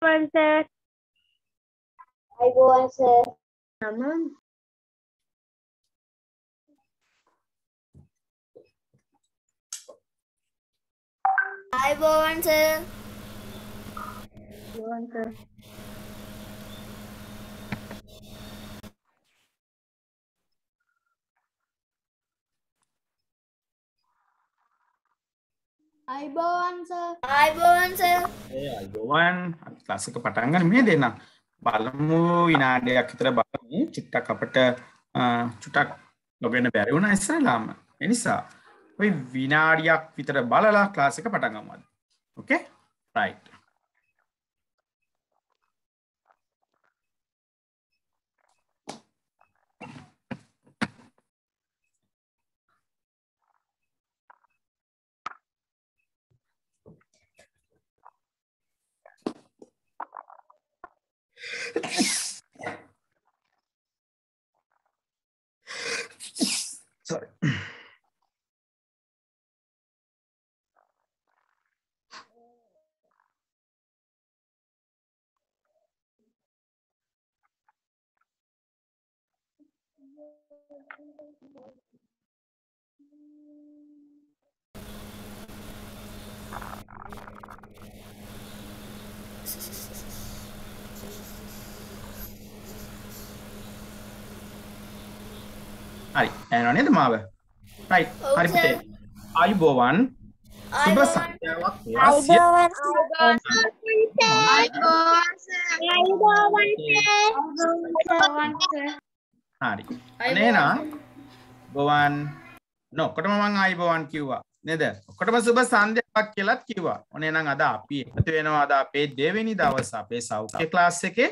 one, sir. I go on, sir. Come on. I go on, sir. Go on, අයිබෝවන් අයිබෝවන් අයිබෝවන් ලසක පටන්ගන්න මේ දෙන්නම් බලමු විනාඩයක් හිතර බලමු චිට්ටක් අපට චුටක් ලොගෙන බැරිවුණ ඉස්සරලාම එනිසා ඔයි විනාඩියක් විතර බලලා ක්ලාසික පටගමද ඕකේ රයි් Sorry. හරි ඇනනේද මාව රයි හරි පුතේ අයිබෝවන් සුබ සන්ධ්‍යාවක් හරි නේනා බොවන් නොකොටම මං අයිබෝවන් කිව්වා නේද ඔකොටම සුබ සන්ධ්‍යාවක් කියලත් කිව්වා ඔනේ නම් අද අපි එකතු වෙනවා අද අපේ දෙවෙනි දවස් අපේ සෞඛ්‍ය ක්ලාස් එකේ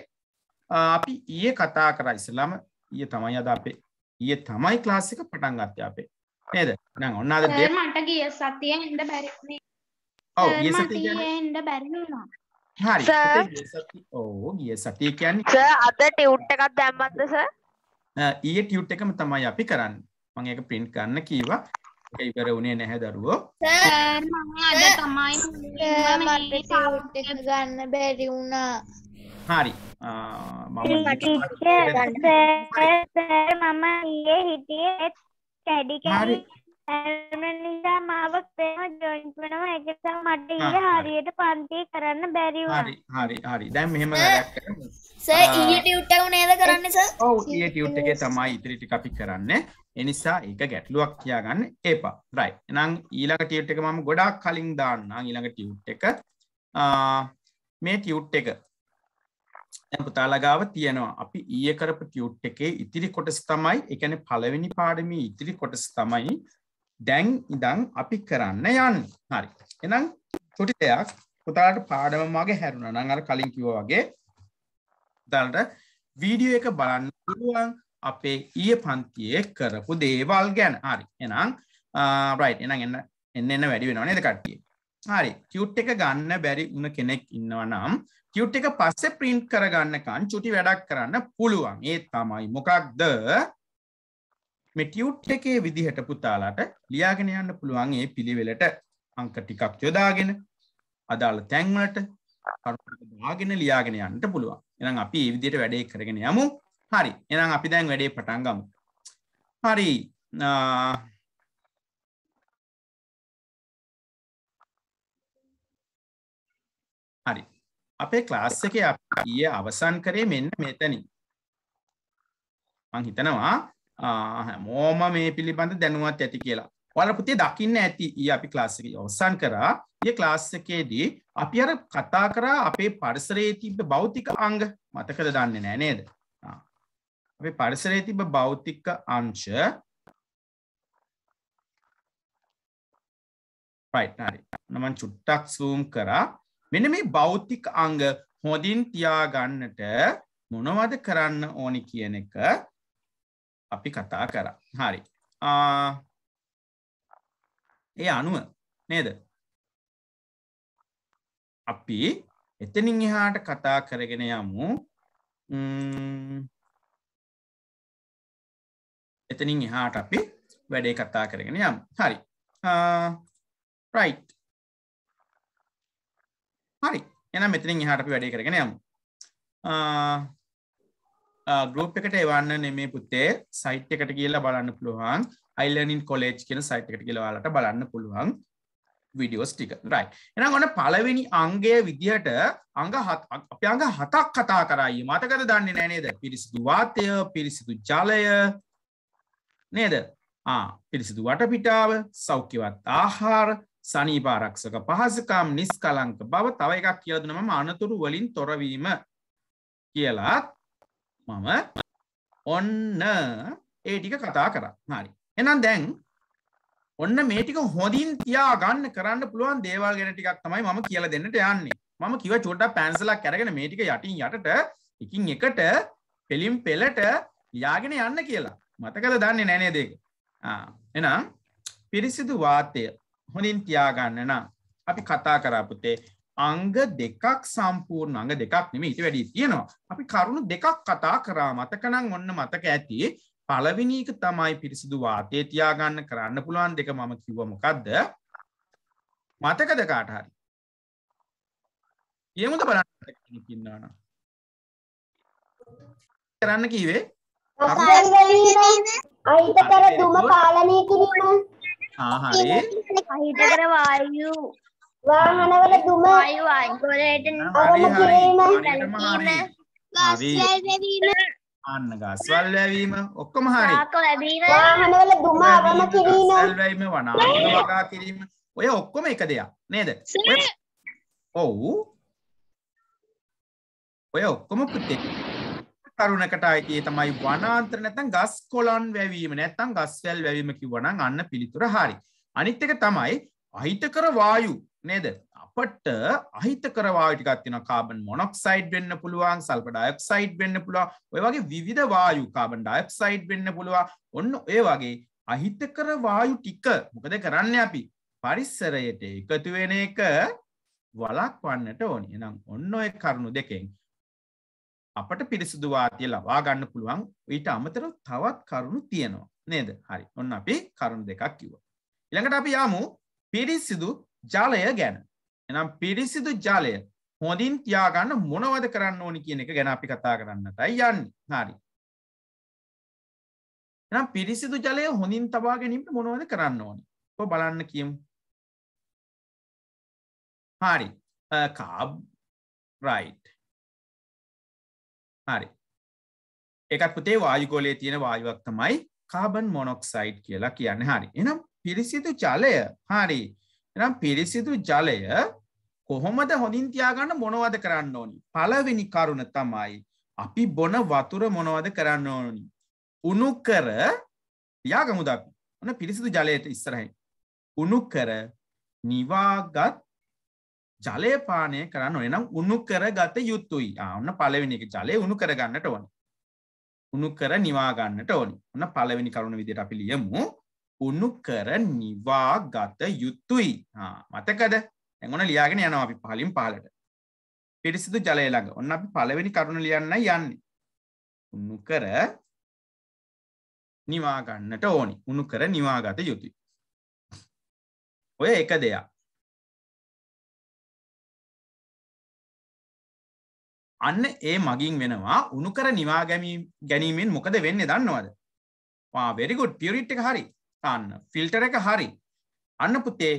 අපි ඊයේ කතා කරා ඉස්සෙල්ලාම ඊයේ තමයි අද අපේ ඊය තමයි ක්ලාස් එක පටන් ගත්තේ අපේ නේද නං ඔන්න අද දෙයක් මට ගිය සතියේ එන්න බැරි වුණේ ඔව් ගිය සතියේ එන්න බැරි වුණා හරි ඔව් ගිය සතිය කියන්නේ සර් අද ටියුට් එකක් දැම්මත්ද සර් ඊයේ ටියුට් එකම තමයි අපි කරන්නේ මම ඒක print ගන්න කීවා ඒක ඉවර වුණේ නැහැ දරුවෝ සර් මම අද තමයි මම ටියුට් එක ගන්න බැරි වුණා හරි මම ඒ හිටියේ ටැඩි නිසා මාවක්ම ජොයින්ට් වෙනවා එකසා මට ඊට හරියට පන්ති කරන්න බැරි හරි හරි හරි දැන් මෙහෙම ටියුට්ටක නේද කරන්න ඔව ඒ ටියුට් එකේ තමයි ඉදිරි ටික අපි කරන්න එනිසා ඒක ගැටලුවක් කියාගන්න එපා රයි එහෙනම් ඊළඟ ටියුට් එක මම ගොඩාක් කලින් දාන්නම් ඊළඟ ටියුට් එක මේ ටියුට් එක පුතාලගාව තියෙනවා අපි ඊය කරපු ටියුට් එකේ ඉතිරි කොටස් තමයි එකන පළවෙනි පාඩමී ඉතිරි කොටස් තමයි දැන් ඉදං අපි කරන්න යන්න හරි එනම් තුටි දෙයක් පුතාට පාඩම මගේ හැරුණ නං අර කලින් කිව වගේ දල්ට වීඩියෝ එක බලන්න පුළුවන් අපේ ඊය පන්තියේ කරපු දේවල් ගැන හරි එනම් බ්‍රයි් එනම් එන්න එන්න එන්න වැඩි වෙනවා නද කට්ටිය හරි චුට් එක ගන්න බැරි උන කෙනෙක් ඉන්නව නම් කියුට් එක පස්සේ ප්‍රින්ට් කරගන්නකන් චුටි වැඩක් කරන්න පුළුවන් ඒ තමයි මොකක්ද මේ ටියුට් එකේ විදිහට පුතාලාට ලියාගෙන යන්න පුළුවන් ඒ පිළිවෙලට අංක ටිකක් යොදාගෙන අදාළ තැන්වලට දාගෙන ලියාගෙන යන්නට පුළුවන් එනම් අපි ඒ විදිහට වැඩේ කරගෙන යමු හරි එනම් අපි දැන් වැඩේ පටන් ගමු හරි අපේ ක්ලාස් එක ඊය අවසන් කරේ මෙන්න මෙතනින් මං හිතනවා හැමෝම මේ පිළිබඳ දැනුවත් ඇති කියලා ඔයාල පුතේ දකින්න ඇති ඊ අපි ක්ලාස් එක අවසන් කරා ඊ ක්ලාස් එකේදී අපි අර කතා කරා අපේ පරිසරයේ තිබ්බ භෞතික අංග මතකද දන්නේ නැහැ නේද අපේ පරිසරයේ තිබ්බ භෞතික අංශ right හරි මම චුට්ටක් zoom කරා මෙන මේ බෞද්ධික අංග හොඳින් තියාගන්නට මොනවද කරන්න ඕනි කියන එක අපි කතා කර හරි ඒ අනුව නේද අපි එතනින් එහාට කතා කරගෙන යමු එතනින් එහාට අපි වැඩේ කතා කරගෙන යම් හරි රයිට් හරි එනම් මෙතනින් එහාට අපි වැඩේ කරගෙන යමු. ගරුප් එකට එවන්න නෙමේ පුතේ සයිට් එකට කියලා බලන්න පුළුවන් අයිලනින් කොලේජ් කියන සයිට් එකට කියලා ඔයාලට බලන්න පුළුවන් විඩියෝස් ටික. රයිට්. එහෙනම් ඔන්න පළවෙනි අංගය විදිහට අංග හත අපි අංග හතක් කතා කරා ඊ මතකද දන්නේ නැහැ නේද? පිරිසිදු වාතය, පිරිසිදු ජලය නේද? ආ පිරිසිදු වටපිටාව, සෞඛ්‍යවත් ආහාර, සනීපාරක්ෂක පහසකම් නිස්කලංක බව තව එකක් කියලදනම අනතුරු වලින් තොරවීම කියලත් මම ඔන්න ඒ ටික කතා කර හරි එනම් දැන් ඔන්න මේටික හොඳින් තියා ගන්න කරන්න පුළුවන් දේවල් ගෙන ටිකක් තමයි මම කියල දෙන්නට යන්නේ මම කිව චොඩ්ඩ පැන්සලක් කැරගෙන මේටික යටින් යටට එකින් එකට පෙලිම් පෙලට යාගෙන යන්න කියලා මතකද දන්නේ නෑනේ දෙක එනම් පිරිසිදු වාතය හොඳින් තියාගන්න නම් අපි කතා කරපුතේ අංග දෙකක් සම්පූර්ණ අංග දෙකක් නෙමේ ඉට වැඩි තියෙනවා අපි කරුණු දෙකක් කතා කරා මතකනං ඔන්න මතක ඇති පලවිනික තමයි පිරිසිදු වාතය තියාගන්න කරන්න පුළුවන් දෙක මම කිවමකක්ද මතකද කාට හරි යමුද බලන්නකින්නන කරන්න කිවේ අයිත කර දුම පාලනය කිරීම ආහරේ අහිතකර වායු වාහනවල දුම වායු අයිගොලට අවම කිරීම පැලකීම ගස්වැල් වැවීම අන්න ගස්වල් වැවීම ඔක්කොම හරි වාහනවල දුම අවම කිරීම ගස්වැල් වැවීම වනාන්තර වගා කිරීම ඔය ඔක්කොම එක දෙයක් නේද ඔව් ඔය ඔක්කොම පුතේ තරුණකට අයිතිය තමයි වනාන්තර නැත්නම් ගස් කොළන් වැවීම නැත්නම් ගස්වැල් වැවීම කිව්වනම් අන්න පිළිතුර හරි. අනිත් එක තමයි අහිතකර වායු නේද අපට අහිතකර වායු ටිකක් තියෙනවා කාබන් මොනොක්සයිඩ් වෙන්න පුළුවන් සල්ෆර් ඩයොක්සයිඩ් වෙන්න පුළුවන් ඔය වගේ විවිධ වායු කාබන් ඩයොක්සයිඩ් වෙන්න පුළුවන් ඔන්න ඒ වගේ අහිතකර වායු ටික මොකද කරන්නේ අපි පරිස්සරයට එකතු වෙන එක වලක්වන්නට ඕනි. එහෙනම් ඔන්න ඔය කරුණු දෙකෙන් අපට පිරිසිදු වාතය ලබා ගන්න පුළුවන්. ඊට අමතරව තවත් කරුණු තියෙනවා. නේද? හරි. ඔන්න අපි කරුණු දෙකක් කිව්වා. ළඟට අපි යාමු පිරිසිදු ජාලය ගැන එනම් පිරිසිදු ජාලය හොඳින් තියාගන්න මොනවද කරන්න ඕනි කියන එක ගැන අපි කතා කරන්නටයි යන්නේ හරි එනම් පිරිසිදු ජලය හොඳින් තබා ගැනීමට මොනවද කරන්න ඕනි කො බලන්න කියමු හරි කාබ් රයි් හරි එකත් පුතේ වායුගෝලය තියෙන වායුවක් තමයි කාබන් මොනොක් සයිට් කියලා කියන්න හරි එනම් පිරිසිදු ජලය හරි එනම් පිරිසිදු ජලය කොහොමද හොඳින් තියාගන්න මොනවද කරන්න ඕනි. පලවෙනි කරුණ තමයි අපි බොන වතුර මොනවද කරන්න ඕනි. උනු කර යාගමුද අපි ඔන පිරිසිදු ජලයට ඉස්සරහයි. උනු කර නිවාගත් ජලයපානය කරන්න එනම් උනු කරගත යුත්තුයි ඔන්න පලවෙනි එක ජලය උනු කරගන්නට ඕන. උනු කර නිවාගන්නට ඕනි ඔන්න පලවෙනි කරුණ විදිට අපි ලියමු උණු කර නිවා ගත යුතුයි මතකද එගොන ලියාගෙන යනවා අපි පහලින් පාලට පිරිසිදු ජලය ළඟ ඔන්න අපි පළවෙනි කරුණ ලියන්න යන්නේ උන්නු කර නිවාගන්නට ඕනි උණු කර නිවාගත යුතුයි ඔය එක දෙයක් අන්න ඒ මගින් වෙනවා උණු කර නිවා ගැනීමෙන් මොකද වෙන්න දන්නවද වා වෙරිගුඩ් පියරිට් එක හරි අන්න ෆිල්ටර එක හරි අන්න පුතේ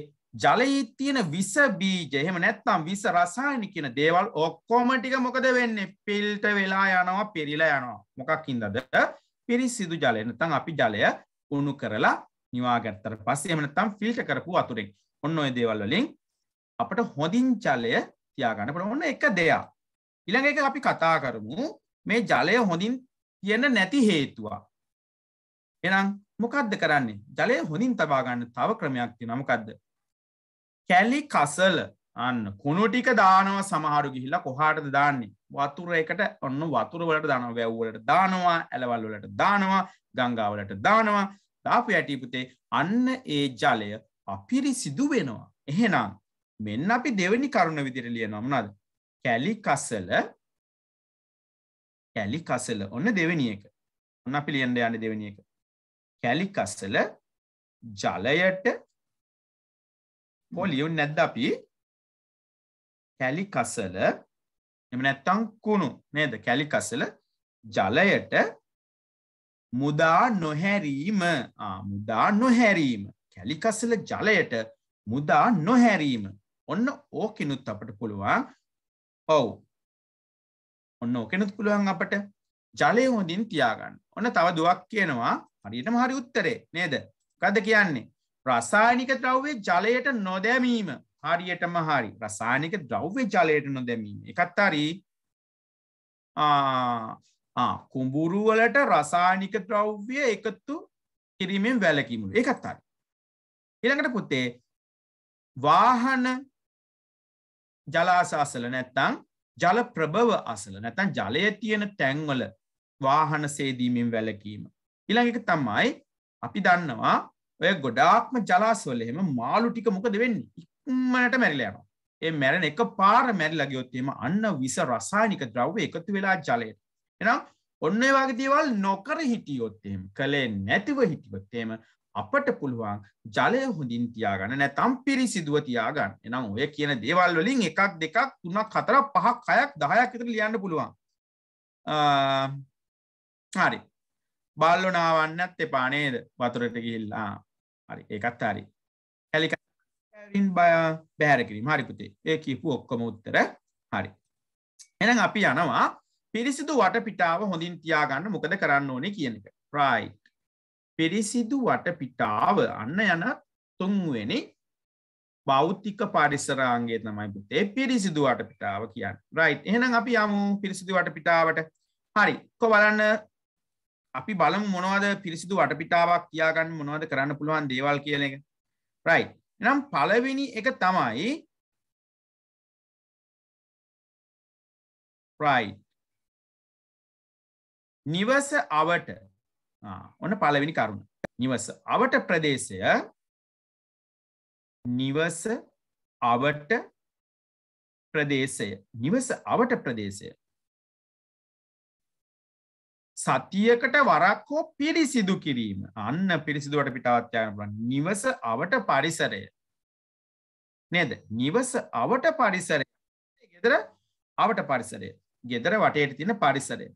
ජලයේ තියෙන විස බීජ එහෙම නැත්නම් විස රසායන කියන දේවල් ඔක්කොම ටික මොකද වෙන්නේ පිල්ට වෙලා යනවා පිරිලා යනවා මොකක් හින්දාද පිරිසිදු ජලය නැත්නම් අපි ජලය උණු කරලා නිවා ගත්තට පස්සේ එහෙම නැත්නම් ෆිල්ටර් කරපු වතුරෙන් ඔන්න ඔය දේවල් වලින් අපිට හොඳින් ජලය තියාගන්න පුළුවන් ඔන්න එක දෙයක් ඊළඟ එක අපි කතා කරමු මේ ජලය හොඳින් තියෙන නැති හේතුවක් එනම් මොකක්ද කරන්නේ ජලය හොඳින් තබාගන්න තව ක්‍රමයක් ති නමකක්ද කැලි කසල අන්න කුණු ටික දානව සමහරු ගිහිල්ලා කොහාටද දාන්නේ වතුර එකට ඔන්න වතුර වලට දානව වැැව්වලට දානවා ඇලවල් වලට දානවා ගංගාවලට දානවා දාපු ඇටිපුතේ අන්න ඒ ජලය අපිරි සිදු වෙනවා එහෙනම් මෙන්න අපි දෙවැනි කරුණ විදිර ලියනොම්නද කැලි කසල කැලි කසල ඔන්න දෙවැනි එක ඔන්න අපි ලියන්ඩ යන්න දෙවැනි එක කැලිකසල ජලයට පොලියුන් නැද්ද අපි කැලිකසල එම නැත්තං කුණු නේද කැලිකසල ජලයට මුදා නොහැරීම මුදා නොහැරීම කැලිකසල ජලයට මුදා නොහැරීම ඔන්න ඕකෙනුත් අපට පුළුවන් ඔව් ඔන්න ඕකෙනුත් පුළුවන් අපට ජලය හොඳින් තියාගන්න ඔන්න තව දුවක් කියනවා හරියටම හරි උත්තරේ නේද ගද කියන්නේ රසායනික ද්‍රව්‍ය ජලයට නොදැමීම හරියටම හරි රසායනික ද්‍රව්‍ය ජලයට නොදැමීම එකත් හරි කුඹුරුවලට රසායනික ද්‍රව්‍ය එකතු කිරීමෙන් වැලකිමුල එකත් හරි ඉළඟට පුත්තේ වාහන ජලාස අසල නැත්තං ජල ප්‍රභව අසල නැතන් ජලය තියෙන තැන්වල වාහන සේදීමෙන් වැලකීම ඉළඟ එක තමයි අපි දන්නවා ඔය ගොඩාක්ම ජලාස්වල එහෙම මාළු ටික මොකද වෙන්න ඉක්මනට මැරිලයනවා ඒ මැරණ එක පාර මැරිලගයොත්තේම අන්න විස රසානික ද්‍රව්ව එකතු වෙලා ජලයට එනම් ඔන්න වගේ දේවල් නොකර හිටියොත්තේම කළේ නැතිව හිටිවත්තේම අපට පුළුවන් ජලය හොඳින් තියාගන්න නැතම් පිරිසිදුව තියාගන්න එනම් ඔය කියන දේවල් වලින් එකක් දෙකක් තුනක් හතර පහක් කයක් දහයක් ඉතර ලියන්න පුළුවන් හරි බල්ලු නාවන්නත් එපා නේද වතුරට ගිහිල්ලා හරි ඒකත් හරි ඇලිකින් බය බෑරකිරීම හරිපුතේ ඒ කිපු ඔක්කොම උත්තර හරි එනම් අපි යනවා පිරිසිදු වට පිටාව හොඳින් තියාගන්න මොකද කරන්න ඕනේ කියන එක ප්‍රයි් පිරිසිදු වට පිටාව අන්න යන තුන්වෙනි බෞතික පරිසරාන්ගේ තමයි පුතේ පිරිසිදු වට පිටාව කියන්න රයි් එහෙනම් අපි යමු පිරිසිදු වට පිටාවට හරි කො බලන්න අපි බලම මොනවද පිරිසිදු වටපිටාවක් කියාගන්න මොනවද කරන්න පුළුවන් දේවල් කියන එක රයි නම් පලවෙනි එක තමයි රයි නිවස අවට ඔන්න පලවෙනි කරුණ නිවස අවට ප්‍රදේශය නිවස අවට ප්‍රදේශය නිවස අවට ප්‍රදේශය සතියකට වරක් හෝ පිරිසිදු කිරීම අන්න පිරිසිදුවට පිටවත්යාන නිවස අවට පරිසරය නේද නිවස අවට පරිසරය ගෙදර අවට පරිසරය ගෙදර වටේට තියෙන පරිසරය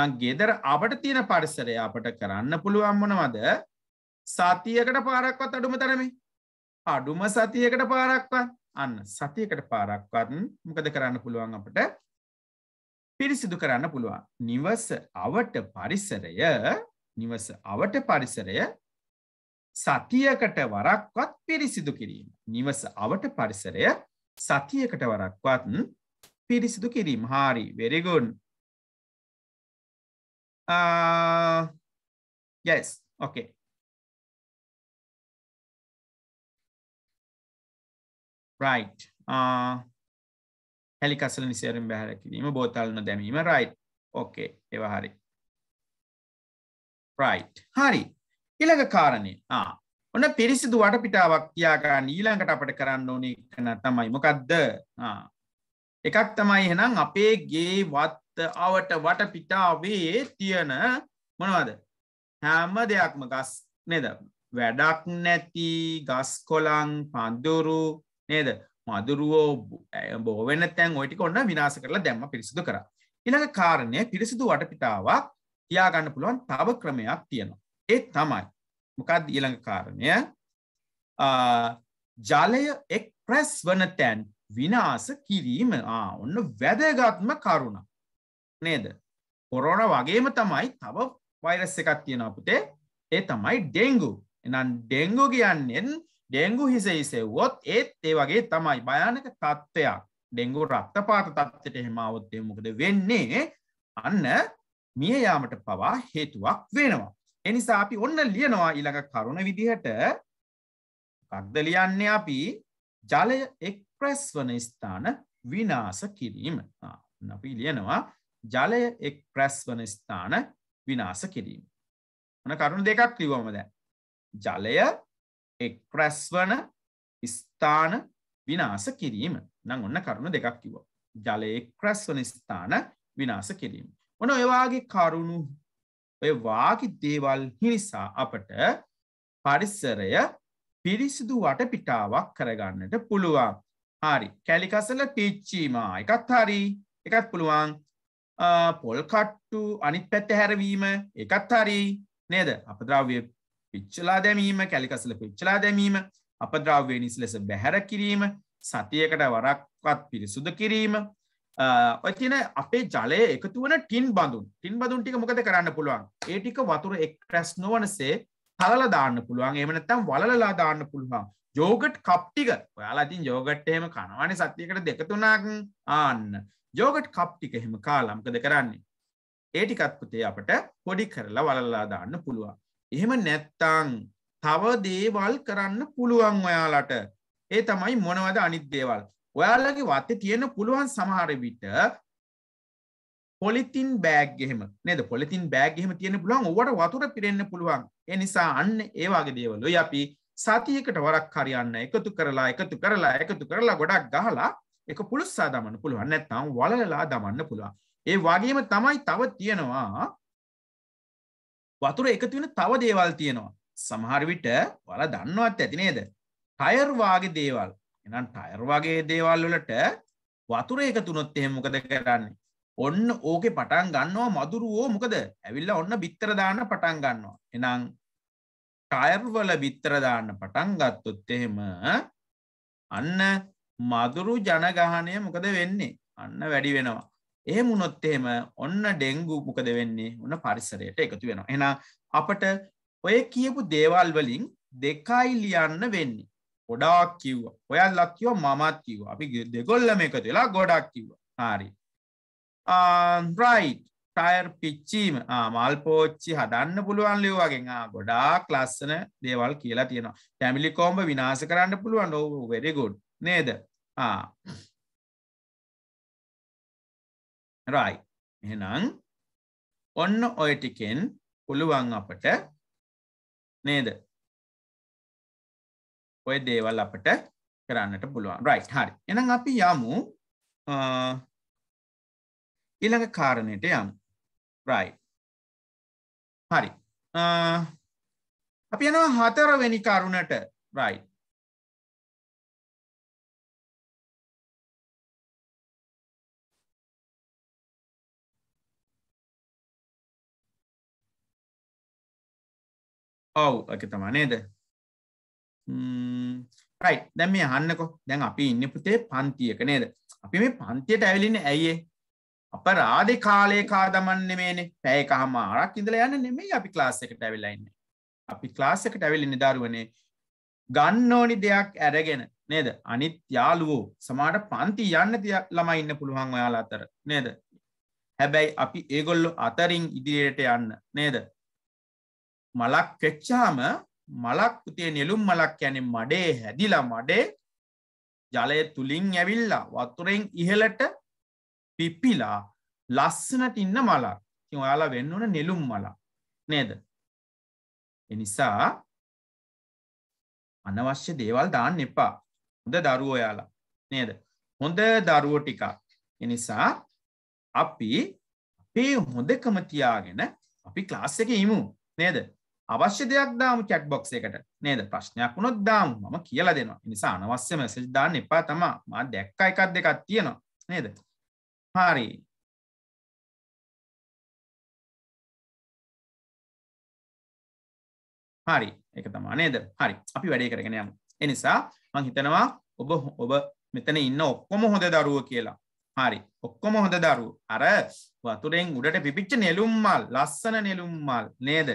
නම් ගෙදර අවට තියෙන පරිසරය අපට කරන්න පුළුවන් මොනවද සතියකට පාරක්වත් අඩුම තරමේ අඩුම සතියකට පාරක්වත් අන්න සතියකට පාරක්වත් මොකද කරන්න පුළුවන් අපට පිරිසිදු කරන්න පුළුවන්. නිවස අවට පරිසරය නිවස අවට පරිසරය සතියකට වරක්වත් පිරිසිදු කිරීම. නිවස අවට පරිසරය සතියකට වරක්වත් පිරිසිදු කිරීම හාරි වෙරිගුන් යස් ඕකේ right uh හැලිකසල නිසරෙන් බැහර කිරීම බෝතල්න දැමීම රයි් ඕකේ ඒව හරි රයි් හරි ඉළඟ කාරණය ඔන්න පිරිසිදු වට පිටාවක් යාකා නීලංකට අපට කරන්න ඕනේ කන තමයි මොකක්ද එකක් තමයි හෙනම් අපේ ගේ වත්ත අවට වට පිටාවේ තියන මොනවද හැම දෙයක්ම ගස් නේද වැඩක් නැති ගස් කොලන් පඳුරු නේද මදුරුවෝ බෝවෙන තැන් ඔයිටික ඔන්න විනාස කරලා දැම්ම පිරිසිදු කර. ඉළඟ කාරණය පිරිසිදු වටපිටාවක් තියාගන්න පුළුවන් තව ක්‍රමයක් තියෙනවා. ඒ තමයි. මොකක්ද ඊළඟ කාරණය ජලය එක් ප්‍රැස් වන තැන් විනාස කිරීම ඔන්න වැදගත්ම කරුණ නේද. කොරෝන වගේම තමයි තව වෛරස් එකක් තියෙන අපතේ ඒ තමයි ඩෙංගු එනම් ඩෙංගු කියන්නෙන් ඩෙංගු හිස ඉසෙව්වොත් ඒත් ඒ වගේ තමයි භයානක තත්ත්වයක් ඩෙංගු රක්තපාත තත්ත්වයට හෙමාවොත්තේ මොකද වෙන්නේ අන්න මිය යාමට පවා හේතුවක් වෙනවා. එනිසා අපි ඔන්න ලියනවා ඊළඟ කරුණ විදිහට කක්ද ලියන්නේ අපි ජලය එක්ප්‍රැස් වන ස්ථාන විනාස කිරීම. අපි ලියනවා ජලය එක්ප්‍රැස් වන ස්ථාන විනාස කිරීම. ඕන කරුණු දෙකක් ලිවම දැන්. ජලය එක් රැස්වන ස්ථාන විනාස කිරීම නං ඔන්න කරුණු දෙකක් කිව. ජලයෙක් රැස්වන ස්ථාන විනාස කිරීම. ඔන ඔයවාගේ කරුණු වාකි දේවල් හිනිසා අපට පරිස්සරය පිරිසිදු වට පිටාවක් කරගන්නට පුළුවන්. හරි කැලිකසල පිච්චීමා එකත් හරි එකත් පුළුවන් පොල් කට්ටු අනිත් පැත්ත හැරවීම එකත් හරි නේද අපද්‍රව්‍ය පිච්චලා දැමීම කැලිකසල පිච්චලා දැමීම අපද්‍රව්‍ය නිසි ලෙස බැහැර කිරීම සතියකට වරක්වත් පිරිසුද කිරීම ඔතින අපේ ජලය එකතු වන ටින් බඳුන් ටින් බඳුන් ටික මොකද කරන්න පුළුවන් ඒ ටික වතුර එක් රැස් නොවනසේ හලලා දාන්න පුළුවන් එමනත්තම් වලලා දාන්න පුළුවන් යෝගට් කප්ටික ඔයාලාතින් යෝගට් එහෙම කනවානේ සතියකට දෙකතුනක් ආන්න යෝගට් කප්ටික එහෙම කාලම්කද කරන්නේ ඒටිකත්පුතේ අපට පොඩි කරලා වලලා දාන්න පුළුවන් එහෙම නැත්තං තව දේවල් කරන්න පුළුවන් ඔයාලට ඒ තමයි මොනවද අනිත් දේවල් ඔයාලගේ වත්තේ තියෙන පුළුවන් සමහරවිට පොලිතින් බෑග් එහෙම නද පොලිතින් බෑග් එහෙම තියෙන පුළුවන් ඔවට වතුර පිරෙන්න්න පුළුවන් එනිසා අන්න ඒවාගේ දේවලු අපි සතියකට වරක් කරයන්න එකතු කරලා එකතු කරලා එකතු කරලා ගොඩක් ගහලා එක පුළුස්සා දමන්න පුළුවන් නැත්තම් වලලා දමන්න පුළුවන් ඒ වගේම තමයි තව තියෙනවා වතුර එකතු වෙන තව දේවල් තියෙනවා. සමහර විට ඔයාලා දන්නවත් ඇති නේද? ටයර් වාගේ දේවල්. එහෙනම් ටයර් වගේ දේවල් වලට වතුර එකතු වුණොත් එහෙනම් මොකද කරන්නේ? ඔන්න ඕකේ පටන් ගන්නවා මදුරුවෝ මොකද? ඇවිල්ලා ඔන්න බිත්තර දාන්න පටන් ගන්නවා. එහෙනම් ටයර් වල බිත්තර දාන්න පටන් ගත්තොත් එහෙම අන්න මදුරු ජනගහණය මොකද වෙන්නේ? අන්න වැඩි වෙනවා. එහෙම වුණොත් එහෙම ඔන්න ඩෙංගු මොකද වෙන්නේ ඔන්න පරිසරයට එකතු වෙනවා. එහෙනම් අපට ඔය කියපු දේවල් වලින් දෙකයි ලියන්න වෙන්නේ. ගොඩාක් කිව්වා. ඔයාලා කිව්වා මමත් කිව්වා. අපි දෙගොල්ලම එකතු වෙලා ගොඩාක් කිව්වා. හරි. රයිට් ටයර් පිච්චීම මල් පෝච්චි හදන්න පුළුවන් ලිව්වාගෙන් ගොඩාක් ලස්සන දේවල් කියලා තියෙනවා ටැමිලි කෝම්බ විනාස කරන්න පුළුවන් ඔ වෙරිගුඩ් නේද රයි එහෙනම් ඔන්න ඔය ටිකෙන් පුළුවන් අපට නේද ඔය දේවල් අපට කරන්නට පුළුවන් රයි් හරි එනම් අපි යමු ඉළඟ කාරණයට යම් රයි හරි අපි යනවා හතරවෙනි කරුණට රයි් ඔව් එක තමා නේද රයි දැම් මේ හන්නකො දැන් අපි ඉන්න පුතේ පන්තියක නේද අපි මේ පන්තියට ඇවිලින්න ඇයිඒ අප රාධ කාලය කා දමන්න මේන පැය කහමාරක් ඉඳල යන්න නෙමේ අපි ක්ලාස් එකට ඇවිලයින්න අපි ක්ලාස් එකට ඇවිලි නිධාරුවනේ ගන්න ඕනි දෙයක් ඇරගෙන නේද අනිත් යාලුවෝ සමාට පන්ති යන්න ළම ඉන්න පුළුවන් ඔයාලා අතර නේද හැබැයි අපි ඒගොල්ලො අතරින් ඉදිරියට යන්න නේද මලක් වෙච්චාම මලක් පුතිය නිලුම් මලක් යැන මඩේ හැදිලා මඩේ ජලය තුළින් ඇවිල්ලා වතුරෙන් ඉහලට පිප්පිලා ලස්සනට ඉන්න මලක් ඔයාලා වෙන්න ඕන නිලුම් මලක් නේද එනිසා අනවශ්‍ය දේවල් දාන්න එපා හොඳ දරුවෝ යාලා නේද හොඳ දරුවෝ ටිකක් එනිසා අපි අපේ හොඳකම තියාගෙන අපි ක්ලාස් එක ඉමු නේද අවශ්‍ය දෙයක් දාමු චැට් බොක්ස් එකට නේද ප්‍රශ්නයක් වුණොත් දාමු මම කියලා දෙනවා. ඒ නිසා අනවශ්‍ය මැසේජ් දාන්න එපා තමා. මම දැක්ක එකක් දෙකක් තියෙනවා නේද? හරි. හරි. ඒක තමයි නේද? හරි. අපි වැඩේ කරගෙන යමු. ඒ නිසා මම හිතනවා ඔබ ඔබ මෙතන ඉන්න ඔක්කොම හොඳ දරුවෝ කියලා. හරි ඔක්කොම හොඳ දරුවෝ. අර වතුරෙන් උඩට පිපිච්ච නෙළුම් මල්, ලස්සන නෙළුම් මල් නේද?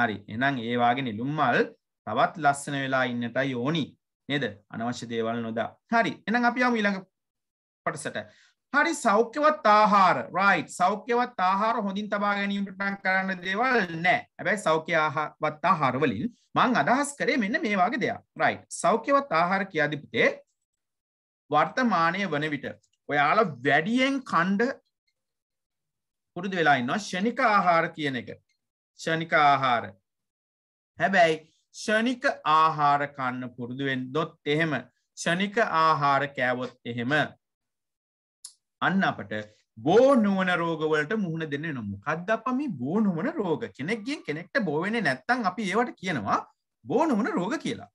හරි එනම් ඒවාගෙන නිලුම්මල් තවත් ලස්සන වෙලා ඉන්නටයි ඕනි නේද අනවශ්‍ය දේවල් නොදා හරි එනම් අපි යම් ඊළඟ පටසට හරි සෞඛ්‍යවත් ආහාර රයි් සෞඛ්‍යවත් ආහාර හොඳින් තබා ගැනීමටටන් කරන්න දේවල් නෑ ඇබැයි සෞඛ්‍ය ආහවත් ආහාරවලින් මං අදහස් කරේ මෙන්න මේ වගේ දෙයක් රයි් සෞඛ්‍යවත් ආහාර කියාදිපුතේ වර්තමානය වන විට ඔයාල වැඩියෙන් කණ්ඩ පුරුදු වෙලා ඉන්නවා ෂණික ආහාර කියන එක ෂනික ආහාර හැබැයි ෂනික ආහාර කන්න පුරුදුවෙන් දොත් එහෙම ෂනික ආහාර කෑවොත් එහෙම අන්න අපට බෝ නුවන රෝගවලට මුහුණ දෙන්න නොමු කද අපම බෝ නුවන රෝග කෙනෙක්ගෙන් කෙනෙක්ට බෝවෙන නැත්තං අපි ඒවට කියනවා බෝ නුවන රෝග කියලා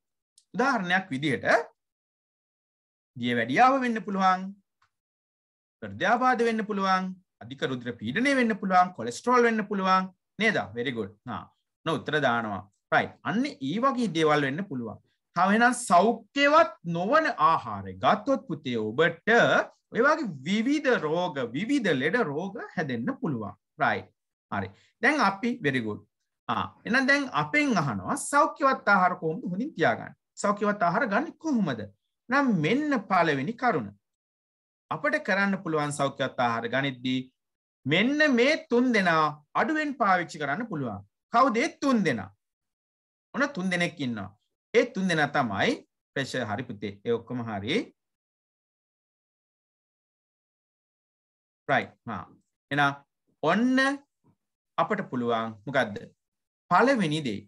උදාහරණයක් විදිහට දිය වැඩියාව වෙන්න පුළුවන් ප්‍රද්‍යාපාද වෙන්න පුළුවන් අධික රුද්‍ර පීඩනය වෙන්න පුළුවන් කොලෙස්ට්‍රෝල් වෙන්න පුළුවන් නේද වෙරිගුඩ් න උත්තර දානවා රයි අන්න ඒ වගේ දේවල් වෙන්න පුළුවන් තවෙනම් සෞඛ්‍යවත් නොවන ආහාරය ගත්තොත් පුතේ ඔබට ඔයවාගේ විවිධ රෝග විවිධ ලෙඩ රෝග හැදෙන්න පුළුවන් රයි හරි දැන් අපි වෙරිගුඩ් එන දැන් අපෙන් අහනවා සෞඛ්‍යවත් ආහාර කොහොමද හොඳින් තියාගන්න සෞඛ්‍යවත් ආහාර ගන්න කොහොමද නම් මෙන්න පළවෙනි කරුණ අපට කරන්න පුළුවන් සෞඛ්‍යවත් ආහාර ගනිද්දී මෙන්න මේ තුන් දෙනා අඩුවෙන් පාවිච්චි කරන්න පුළුවන් කවුදේ තුන් දෙනා ඕන තුන් දෙනෙක් ඉන්නවා ඒ තුන් දෙනා තමයි ප්‍රේශ හරිපුතේ ඒ ඔක්කොම හරි right හා එහෙනම් ඔන්න අපට පුළුවන් මොකද්ද පළවෙනි දේ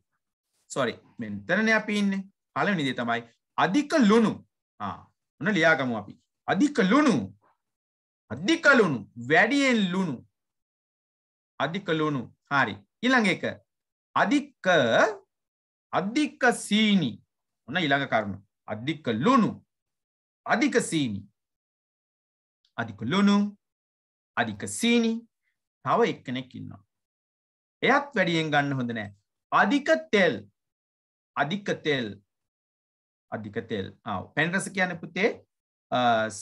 sorry මෙතනනේ අපි ඉන්නේ පළවෙනි දේ තමයි අධික ලුණු ආ ඔන්න ලියාගමු අපි අධික ලුණු අධික ලුණු වැඩියෙන් ලුණු අධිකලුණු හරි ඉළඟ එක අධික්ක අධික්ක සීනි ඔන්න ඉළඟ කරුණු අධික්ක ලුණු අධික සීනි අධික ලුණු අධික සීනි තව එක්කනෙක් ඉන්නවා එයත් වැඩියෙන් ගන්න හොඳ නෑ අධික තෙල් අධික තෙල් අධික තෙල් ආව පැන්රස කියන පුතේ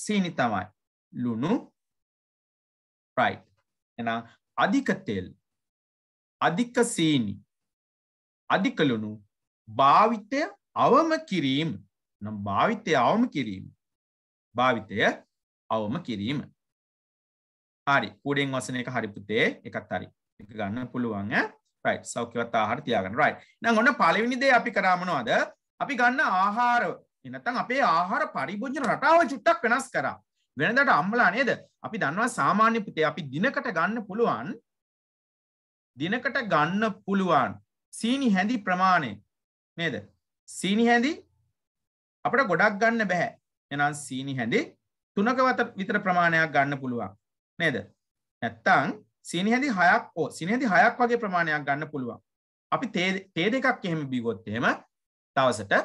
සීනි තමයි ලුණු රයිට් එනම් అధిక తేల్ అధిక సీని అధికలను భావితය අවම කිරීම නම් භාවිතය අවම කිරීම භාවිතය අවම කිරීම හරි උඩෙන් වසන එක හරිපුතේ එකත් හරි එක ගන්න පුළුවන් රයි සෞඛ්‍යවත් ආහාර තියාගන්න රයි නම් ඔන්න පලවිනිදේ අපි කරාමනවාද අපි ගන්න ආහාර එනතන් අපේ ආහාර පරිභෝජන රටාව චුට්ටක් වෙනස් කරා වෙනදාට අම්මලා නේද අපි දන්නවා සාමාන්‍ය පුතේ අපි දිනකට ගන්න පුළුවන් දිනකට ගන්න පුළුවන් සීනි හැඳි ප්‍රමාණය නේද සීනි හැඳි අපට ගොඩක් ගන්න බැහැ එනම් සීනි හැඳි තුනක විතර ප්‍රමාණයක් ගන්න පුළුවන් නේද නැත්තං සීනි හැඳි හයක් ඕ සිනි හැඳි හයක් වගේ ප්‍රමාණයක් ගන්න පුළුවන් අපි තේ දෙකක් එහෙම බිගොත් එහෙම දවසට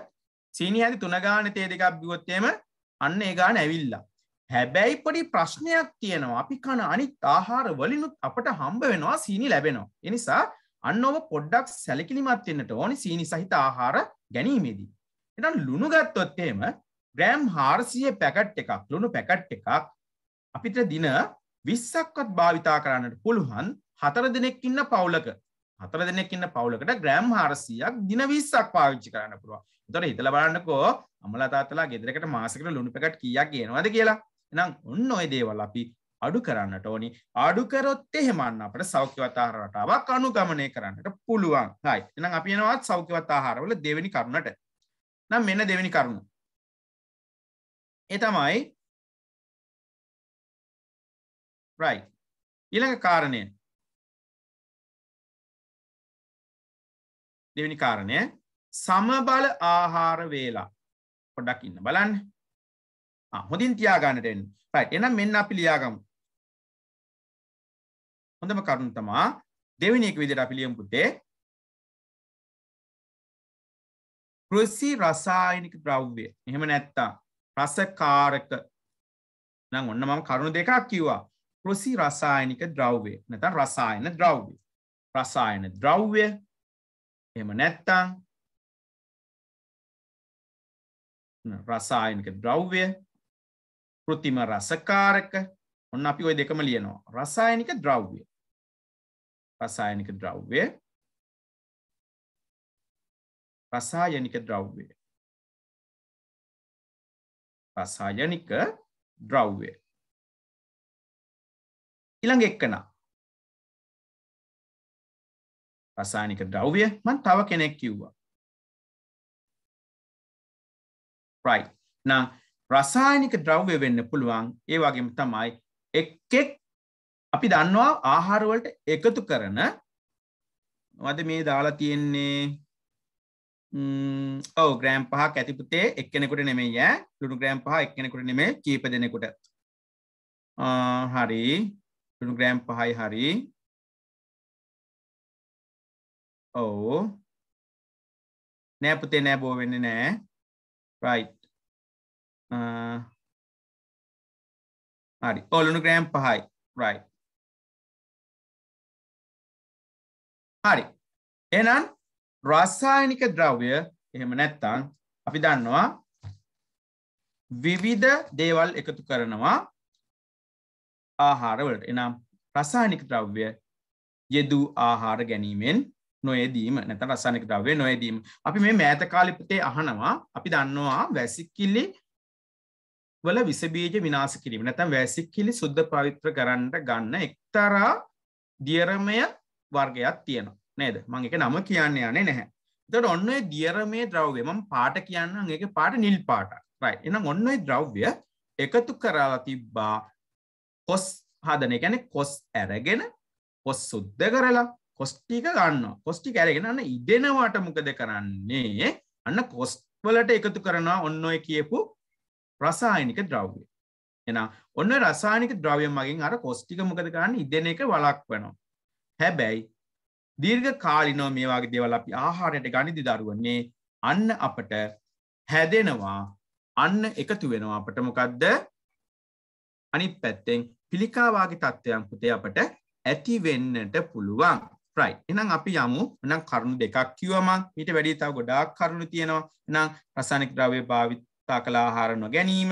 සීනි හැඳි තුන ගාන තේ දෙකක් බිගොත් එහෙම අන්න ඒ ගාන ඇවිල්ලා හැබැයි පොඩි ප්‍රශ්නයක් තියෙනවා අපි කන අනිත් ආහාර වලිනුත් අපට හම්බ වෙනවා සීනි ලැබෙනවා. එනිසා අන්න ඔබ පොඩ්ඩක් සැලකිලිමත් වෙන්නට ඕනි සීනි සහිත ආහාර ගැනීමේදී. එහෙනම් ලුණු ගත්තොත් එහෙම ග්‍රෑම් 400 පැකට් එකක් ලුණු පැකට් එකක් අපිට දින 20ක්වත් භාවිතා කරන්නට පුළුවන් හතර දිනක් ඉන්න පවුලක හතර දෙනෙක් ඉන්න පවුලකට ග්‍රෑම් 400ක් දින 20ක් පාවිච්චි කරන්න පුළුවන්. එතකොට හිතලා බලන්නකෝ අමලා තාත්තලා ගෙදරකට මාසෙකට ලුණු පැකට් කීයක් ගේනවද කියලා. එනම් ඔන්න ඔය දේවල් අපි අඩු කරන්නට ඕනි අඩුකරොත් එහෙමන්න අපට සෞඛ්‍යවතාහාර රටාවක් අනුගමනය කරන්නට පුළුවන් හයි එනම් අපි එනවත් සෞඛ්‍යවතාහාරවල දෙවැනි කරුණට නම් මෙන්න දෙවැනි කරුණු එතමයි රයි ඊළඟ කාරණය දෙවැනි කාරණය සමබල ආහාර වේලා පොඩක් ඉන්න බලන්න හොඳින් තියාගන්නට එන්න රයිට් එනම් මෙන්න අපි ලියාගමු හොඳම කරුණ තමා දෙවෙනි එක විදිහට අපි ලියමු පුතේ කෘෂි රසායනික ද්‍රව්‍ය එහෙම නැත්තම් රසකාරක නම් ඔන්න මම කරුණු දෙකක් කිව්වා කෘෂි රසායනික ද්‍රව්‍ය නැත්නම් රසායන ද්‍රව්‍ය රසායන ද්‍රව්‍ය එහෙම නැත්තම් රසායනික ද්‍රව්‍ය කෘතිම රසකාරක ඔන්න අපි ඔය දෙකම ලියනවා රසායනික ද්‍රව්‍ය රසායනික ද්‍රව්‍ය රසායනික ද්‍රව්‍ය රසායනික ද්‍රව්‍ය ඊළඟ එක්කන රසායනික ද්‍රව්‍ය මන් තව කෙනෙක් කිව්වා right නම් රසායනික ද්‍රව්‍ය වෙන්න පුළුවන් ඒ වගේම තමයි එක්කෙක් අපි දන්නවා ආහාරවලට එකතු කරන වද මේ දාලා තියෙන්නේ ඔව ග්‍රෑම් පහ ඇතිපුතේ එක්කෙනෙකුට නෙමේ ය ලුණු ග්‍රෑම් පහ එක්කෙනෙකුට නෙමේ කීප දෙනෙකුට හරි ලුණු ග්‍රෑම් පහයි හරි ඔවු නෑ පුතේ නෑ බෝ වෙන්න නෑ රයිට් හරි ඔලුණු ග්‍රෑම් පහයි රයි හරි එනම් රස්සායනික ද්‍රව්‍ය එහෙම නැත්තං අපි දන්නවා විවිධ දේවල් එකතු කරනවා ආහාරවලට එනම් රසායනික ද්‍රව්‍ය යෙදූ ආහාර ගැනීමෙන් නොයදීම නැත රසායනික ද්‍රව්‍ය නොයදීම අපි මේ මෑත කාලිපතේ අහනවා අපි දන්නවා වැසිකිල්ලි වල විසබීජ විනාස කිරීම නැතම් වැසික්කිලි සුද්ධ පවිත්‍ර කරන්නට ගන්න එක්තරා දියරමය වර්ගයක් තියෙනවා නේද මං එක නම කියන්න යනේ නැහැ තට ඔන්න දියරමේ ද්‍රව්‍යමම් පාට කියන්න එක පාට නිල් පාට රයි එනම් ඔන්න ද්‍රව්‍ය එකතු කරලා තිබ්බා කොස් හදන ගැන කොස් ඇරගෙන කොස් සුද්ධ කරලා කොස්්ටික ගන්න කොස්්ටි කැරගෙන අන්න ඉදෙනවාට මොකද කරන්නේ අන්න කොස්වලට එකතු කරනවා ඔන්න ඔය කියපු රසායනික ද්‍රව්‍ය. එනම් ඔන්න රසායනික ද්‍රව්‍ය මගින් අර කොස්ටික මොකද කරන්න ඉදෙන එක වලක් වනවා. හැබැයි දීර්ඝ කාලිනෝ මේ වගේ දේවල් අපි ආහාරයට ගනිදි දරුවන්නේ අන්න අපට හැදෙනවා අන්න එකතු වෙනවා අපට මොකක්ද අනිත් පැත්තෙන් පිළිකාවාගේ තත්ත්වයන් පුතේ අපට ඇතිවෙන්නට පුළුවන්. ප්‍රයි එනම් අපි යමු නම් කරුණු දෙකක් කිවමන් ඊට වැඩි තව ගොඩාක් කරුණු තියෙනවා නම් රසායනික ද්‍රව්‍ය භාවිත සකල ආහාර නොගැනීම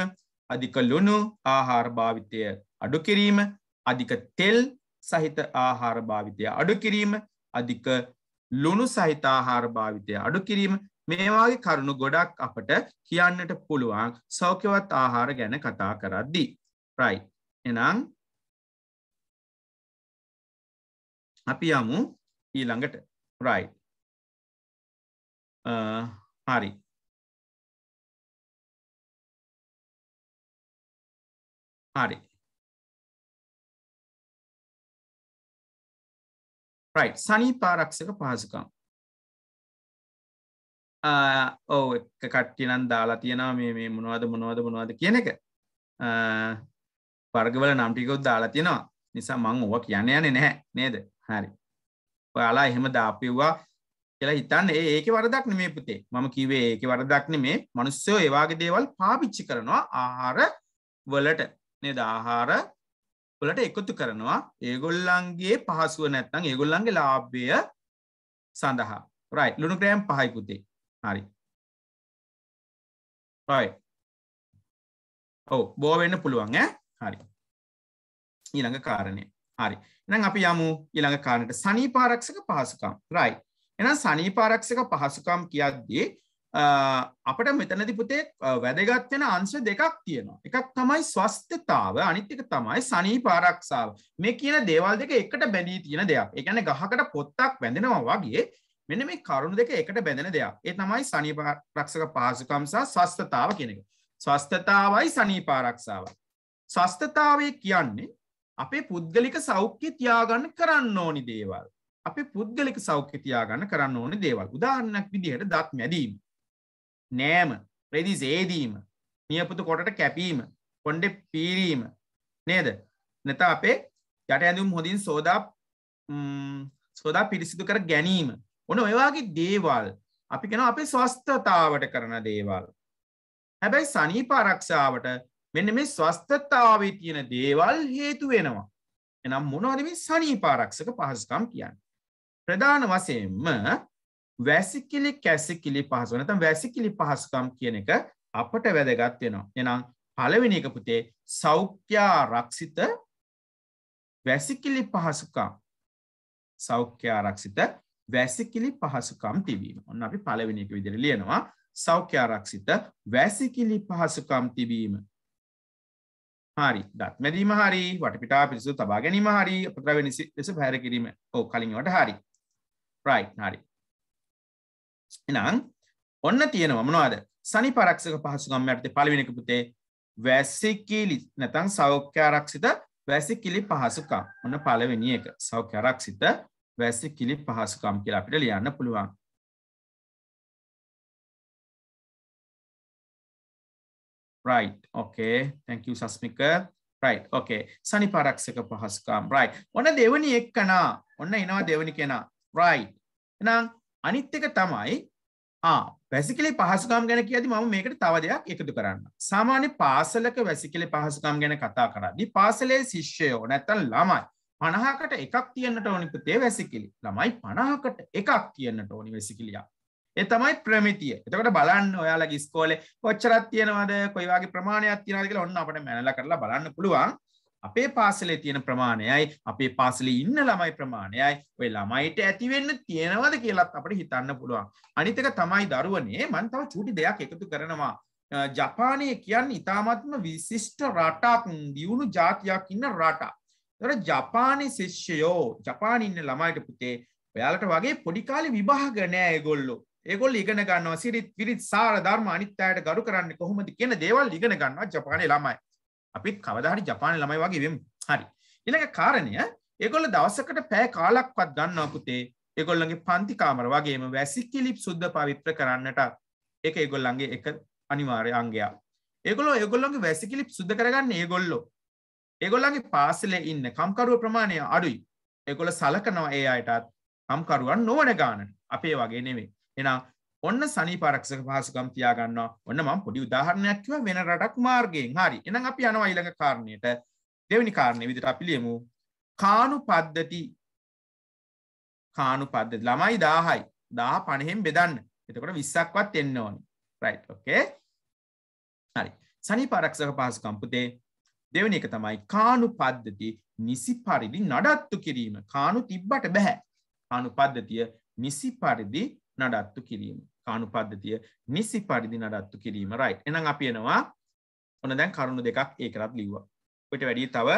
අධික ලුණු ආහාර භාවිතය අඩු කිරීම අධික තෙල් සහිත ආහාර භාවිතය අඩු කිරීම අධික ලුණු සහිත ආහාර භාවිතය අඩු කිරීම මේවාගේ කරුණු ගොඩක් අපට කියන්නට පුළුවන් සෞඛ්‍යවත් ආහාර ගැන කතා කරද්දී. රයි එනම් අපි යමු ඊළඟට රයි uh, හරි හරි සනී පාරක්ෂක පහසුකම් ඕ එක කට්ටිනන් දාලා තියෙනවා මේ මේ මොනවද මොනවද මොනවද කියන එක පර්ගවල uh, නම්ටිකොත් දාලා තියෙනවා නිසා මං ඕව කියන්න යන නැහැ නේද හරි ඔයාලා එහෙම දාපිව්වා කියලා හිතන්න ඒ ඒක වරදක් නෙමේ පුතේ මම කිවේ ඒක වරදක් නෙමේ මනුස්සයෝ ඒවාගේ දේවල් පාවිච්චි කරනවා ආහාර වලට නේද ආහාර වලට එකතු කරනවා ඒගොල්ලන්ගේ පහසුව නැත්නම් ඒගොල්ලන්ගේ ලාභ්‍ය සඳහා රයි ලුණු ග්‍රෑම් පහයි පුතේ හරි රයි ඔව බෝ වෙන්න පුළුවන් ඈ හරි ඊළඟ කාරණය හරි එනම් අපි යමු ඊළඟ කාරණයට සනීපාරක්ෂක පහසුකම් රයි එහෙනම් සනීපාරක්ෂක පහසුකම් කියද්දී අපට මෙතනති පුතේ වැදගත්වෙන අංශ දෙකක් තියෙනවා. එකක් තමයි ස්වස්ථතාව අනිත්තික තමයි සනී පාරක්ෂාව මේ කියන දේවල් දෙක එකට බැඳී තියෙන දෙයක් එකන ගහකට පොත්තක් වැඳෙනවා වගේ මෙන මේ කරුණු දෙක එකට බැඳෙන දෙයක් ඒ තමයි සනී පාරක්ෂක පාසුකම්සා ස්වස්ථතාව කෙනෙක. ස්වස්ථතාවයි සනී පාරක්ෂාව. ස්වස්ථතාවය කියන්නේ අපේ පුද්ගලික සෞඛ්‍ය තියාගන්න කරන්න ඕනි දේවල්. අපි පුද්ගලික සෞඛ්‍ය තියාගන්න කරන්න ඕනි දේවල් උදාහරණයක් විදිහට දත් මැදීම නෑම රෙදි සේදීම නියපුතු කොටට කැපීම කොන්ඩ පීරීම නේද නැත අපේ යට ඇඳුම් හොඳින් සෝදා සෝදා පිරිසිදු කර ගැනීම ඔන ඔයවාගේ දේවල් අපි කෙන අපේ ස්වස්ථතාවට කරන දේවල් හැබැයි සනීප ආරක්ෂාවට මෙන්න මේ ස්වස්ථතාවේ තියෙන දේවල් හේතු වෙනවා එනම් මොනවද මේ සනීපාරක්ෂක පහසුකම් කියන්න ප්‍රධාන වසයෙන්ම වැසිකිලි කැසිකිලි පහසු නැතම් වැසිකිලි පහසුකම් කියන එක අපට වැදගත් වෙනවා. එනම් පළවෙනි එක පුතේ සෞඛ්‍යා රක්ෂිත වැසිකිලි පහසුකම් සෞඛ්‍යා රක්ෂිත වැසිකිලි පහසුකම් තිබීම. ඔන්න අපි පළවෙනි එක විදිහට ලියනවා සෞඛ්‍යා රක්ෂිත වැසිකිලි පහසුකම් තිබීම. හරි දත් මැදීම හරි වටපිටා පිරිසු තබා ගැනීම හරි අපද්‍රව්‍ය නිසි ලෙස පැහැර කිරීම. ඔව් කලින් ඒවට හරි. right හරි. එනම් ඔන්න තියෙනවා මොනවාද සනි පරක්ෂක පහසුකම් යටතේ පළවෙනික පුතේ වැසිකිලි නැතන් සෞඛ්‍යාරක්ෂිත වැසිකිලි පහසුකම් ඔන්න පළවෙනි එක සෞඛ්‍යාරක්ෂිත වැසිකිලි පහසුකම් කියලා අපිට ලියන්න පුළුවන් right okay thank you sasmika right okay සනි පරක්ෂක පහසුකම් right ඔන්න දෙවනි එක්කනා ඔන්න එනවා දෙවනි කෙනා right එහෙනම් අනිත් එක තමයි වැසිකලි පහසුකම් ගැන කියද මම මේකට තව දෙයක් එකතු කරන්න. සාමාන්‍ය පාසලක වැසිකලි පහසුකම් ගැන කතා කරන්නේ පාසලේ ශිෂ්‍යයෝ නැත්තන් ළමයි පණහකට එකක් තියන්නට ඕනිපතේ වැසිකිලි ළමයි පණහකට එකක් තියන්නට ඕනි වැසිකිලියා. ඒ තමයි ප්‍රමිතිය එතකට බලන්න ඔයාලගේ ස්කෝලේ කොච්චරත් තියෙනවද කොයිවාගේ ප්‍රමාණයක් තියනද කියලා ඔන්න අපට මැනල කරලා බලන්න පුළුවන් අපේ පාසලේ තියෙන ප්‍රමාණයයි අපේ පාසලේ ඉන්න ළමයි ප්‍රමාණයයි ඔය ළමයිට ඇතිවෙන්න තියෙනවද කියලත් අපට හිතන්න පුළුවන් අනිතක තමයි දරුවනේ මන් තව චුටි දෙයක් එකතු කරනවා ජපානය කියන්න ඉතාමත්ම විශිෂ්ට රටක් දියුණු ජාතියක් ඉන්න රටා තර ජපානය ශිෂ්‍යයෝ ජපානඉන්න ළමයිට පුතේ ඔයාලට වගේ පොඩිකාලි විභාගනෑ ගොල්ලො ඒගොල් ඉගෙන ගන්නවා සිරිත් විරිත් සාර ධර්ම අනිත්තායට ගරු කරන්න කොහොමද කියන දේවල් ඉගෙන ගන්නවා ජපානය ළමයි අපිත් කවදාහරි ජපාන ළමයි වගේ වෙමු. හරි. ඊළඟ කාරණය ඒගොල්ල දවසකට පැය කාලක්වත් ගන්නවා පුතේ. ඒගොල්ලන්ගේ පන්ති කාමර වගේම වැසිකිලි සුද්ධ පවිත්‍ර කරන්නට ඒක ඒගොල්ලන්ගේ එක අනිවාර්ය අංගයක්. ඒගොල්ලෝ ඒගොල්ලන්ගේ වැසිකිලි සුද්ධ කරගන්න ඒගොල්ලෝ. ඒගොල්ලන්ගේ පාසලේ ඉන්න කම්කරුව ප්‍රමාණය අඩුයි. ඒගොල්ල සලකනවා ඒ අයටත් කම්කරුවන් නොවන ගානට. අපේ වගේ නෙමෙයි. එහෙනම් ඔන්න සනිපාරක්ෂක පහසුකම් තියාගන්නවා ඔන්න මම පොඩි උදාහරණයක් කිව්වා වෙන රටක් මාර්ගයෙන් හරි එහෙනම් අපි යනවා ඊළඟ කාරණයට දෙවෙනි කාරණේ විදිහට අපි ලියමු කානු පද්ධති කානු පද්ධති ළමයි 1000යි 15න් බෙදන්න එතකොට 20ක්වත් එන්න ඕනේ රයිට් ඕකේ හරි සනිපාරක්ෂක පහසුකම් පුතේ දෙවෙනි එක තමයි කානු පද්ධති නිසි පරිදි නඩත්තු කිරීම කානු තිබ්බට බැහැ කානු පද්ධතිය නිසි පරිදි නඩත්තු කිරීම කාණු පද්ධතිය නිසි පරිදි නඩත්තු කිරීම රයි එනම් අපයනවා ඔන දැන් කරුණු දෙකක් ඒකරත් ලිව්වා පට වැඩිය තව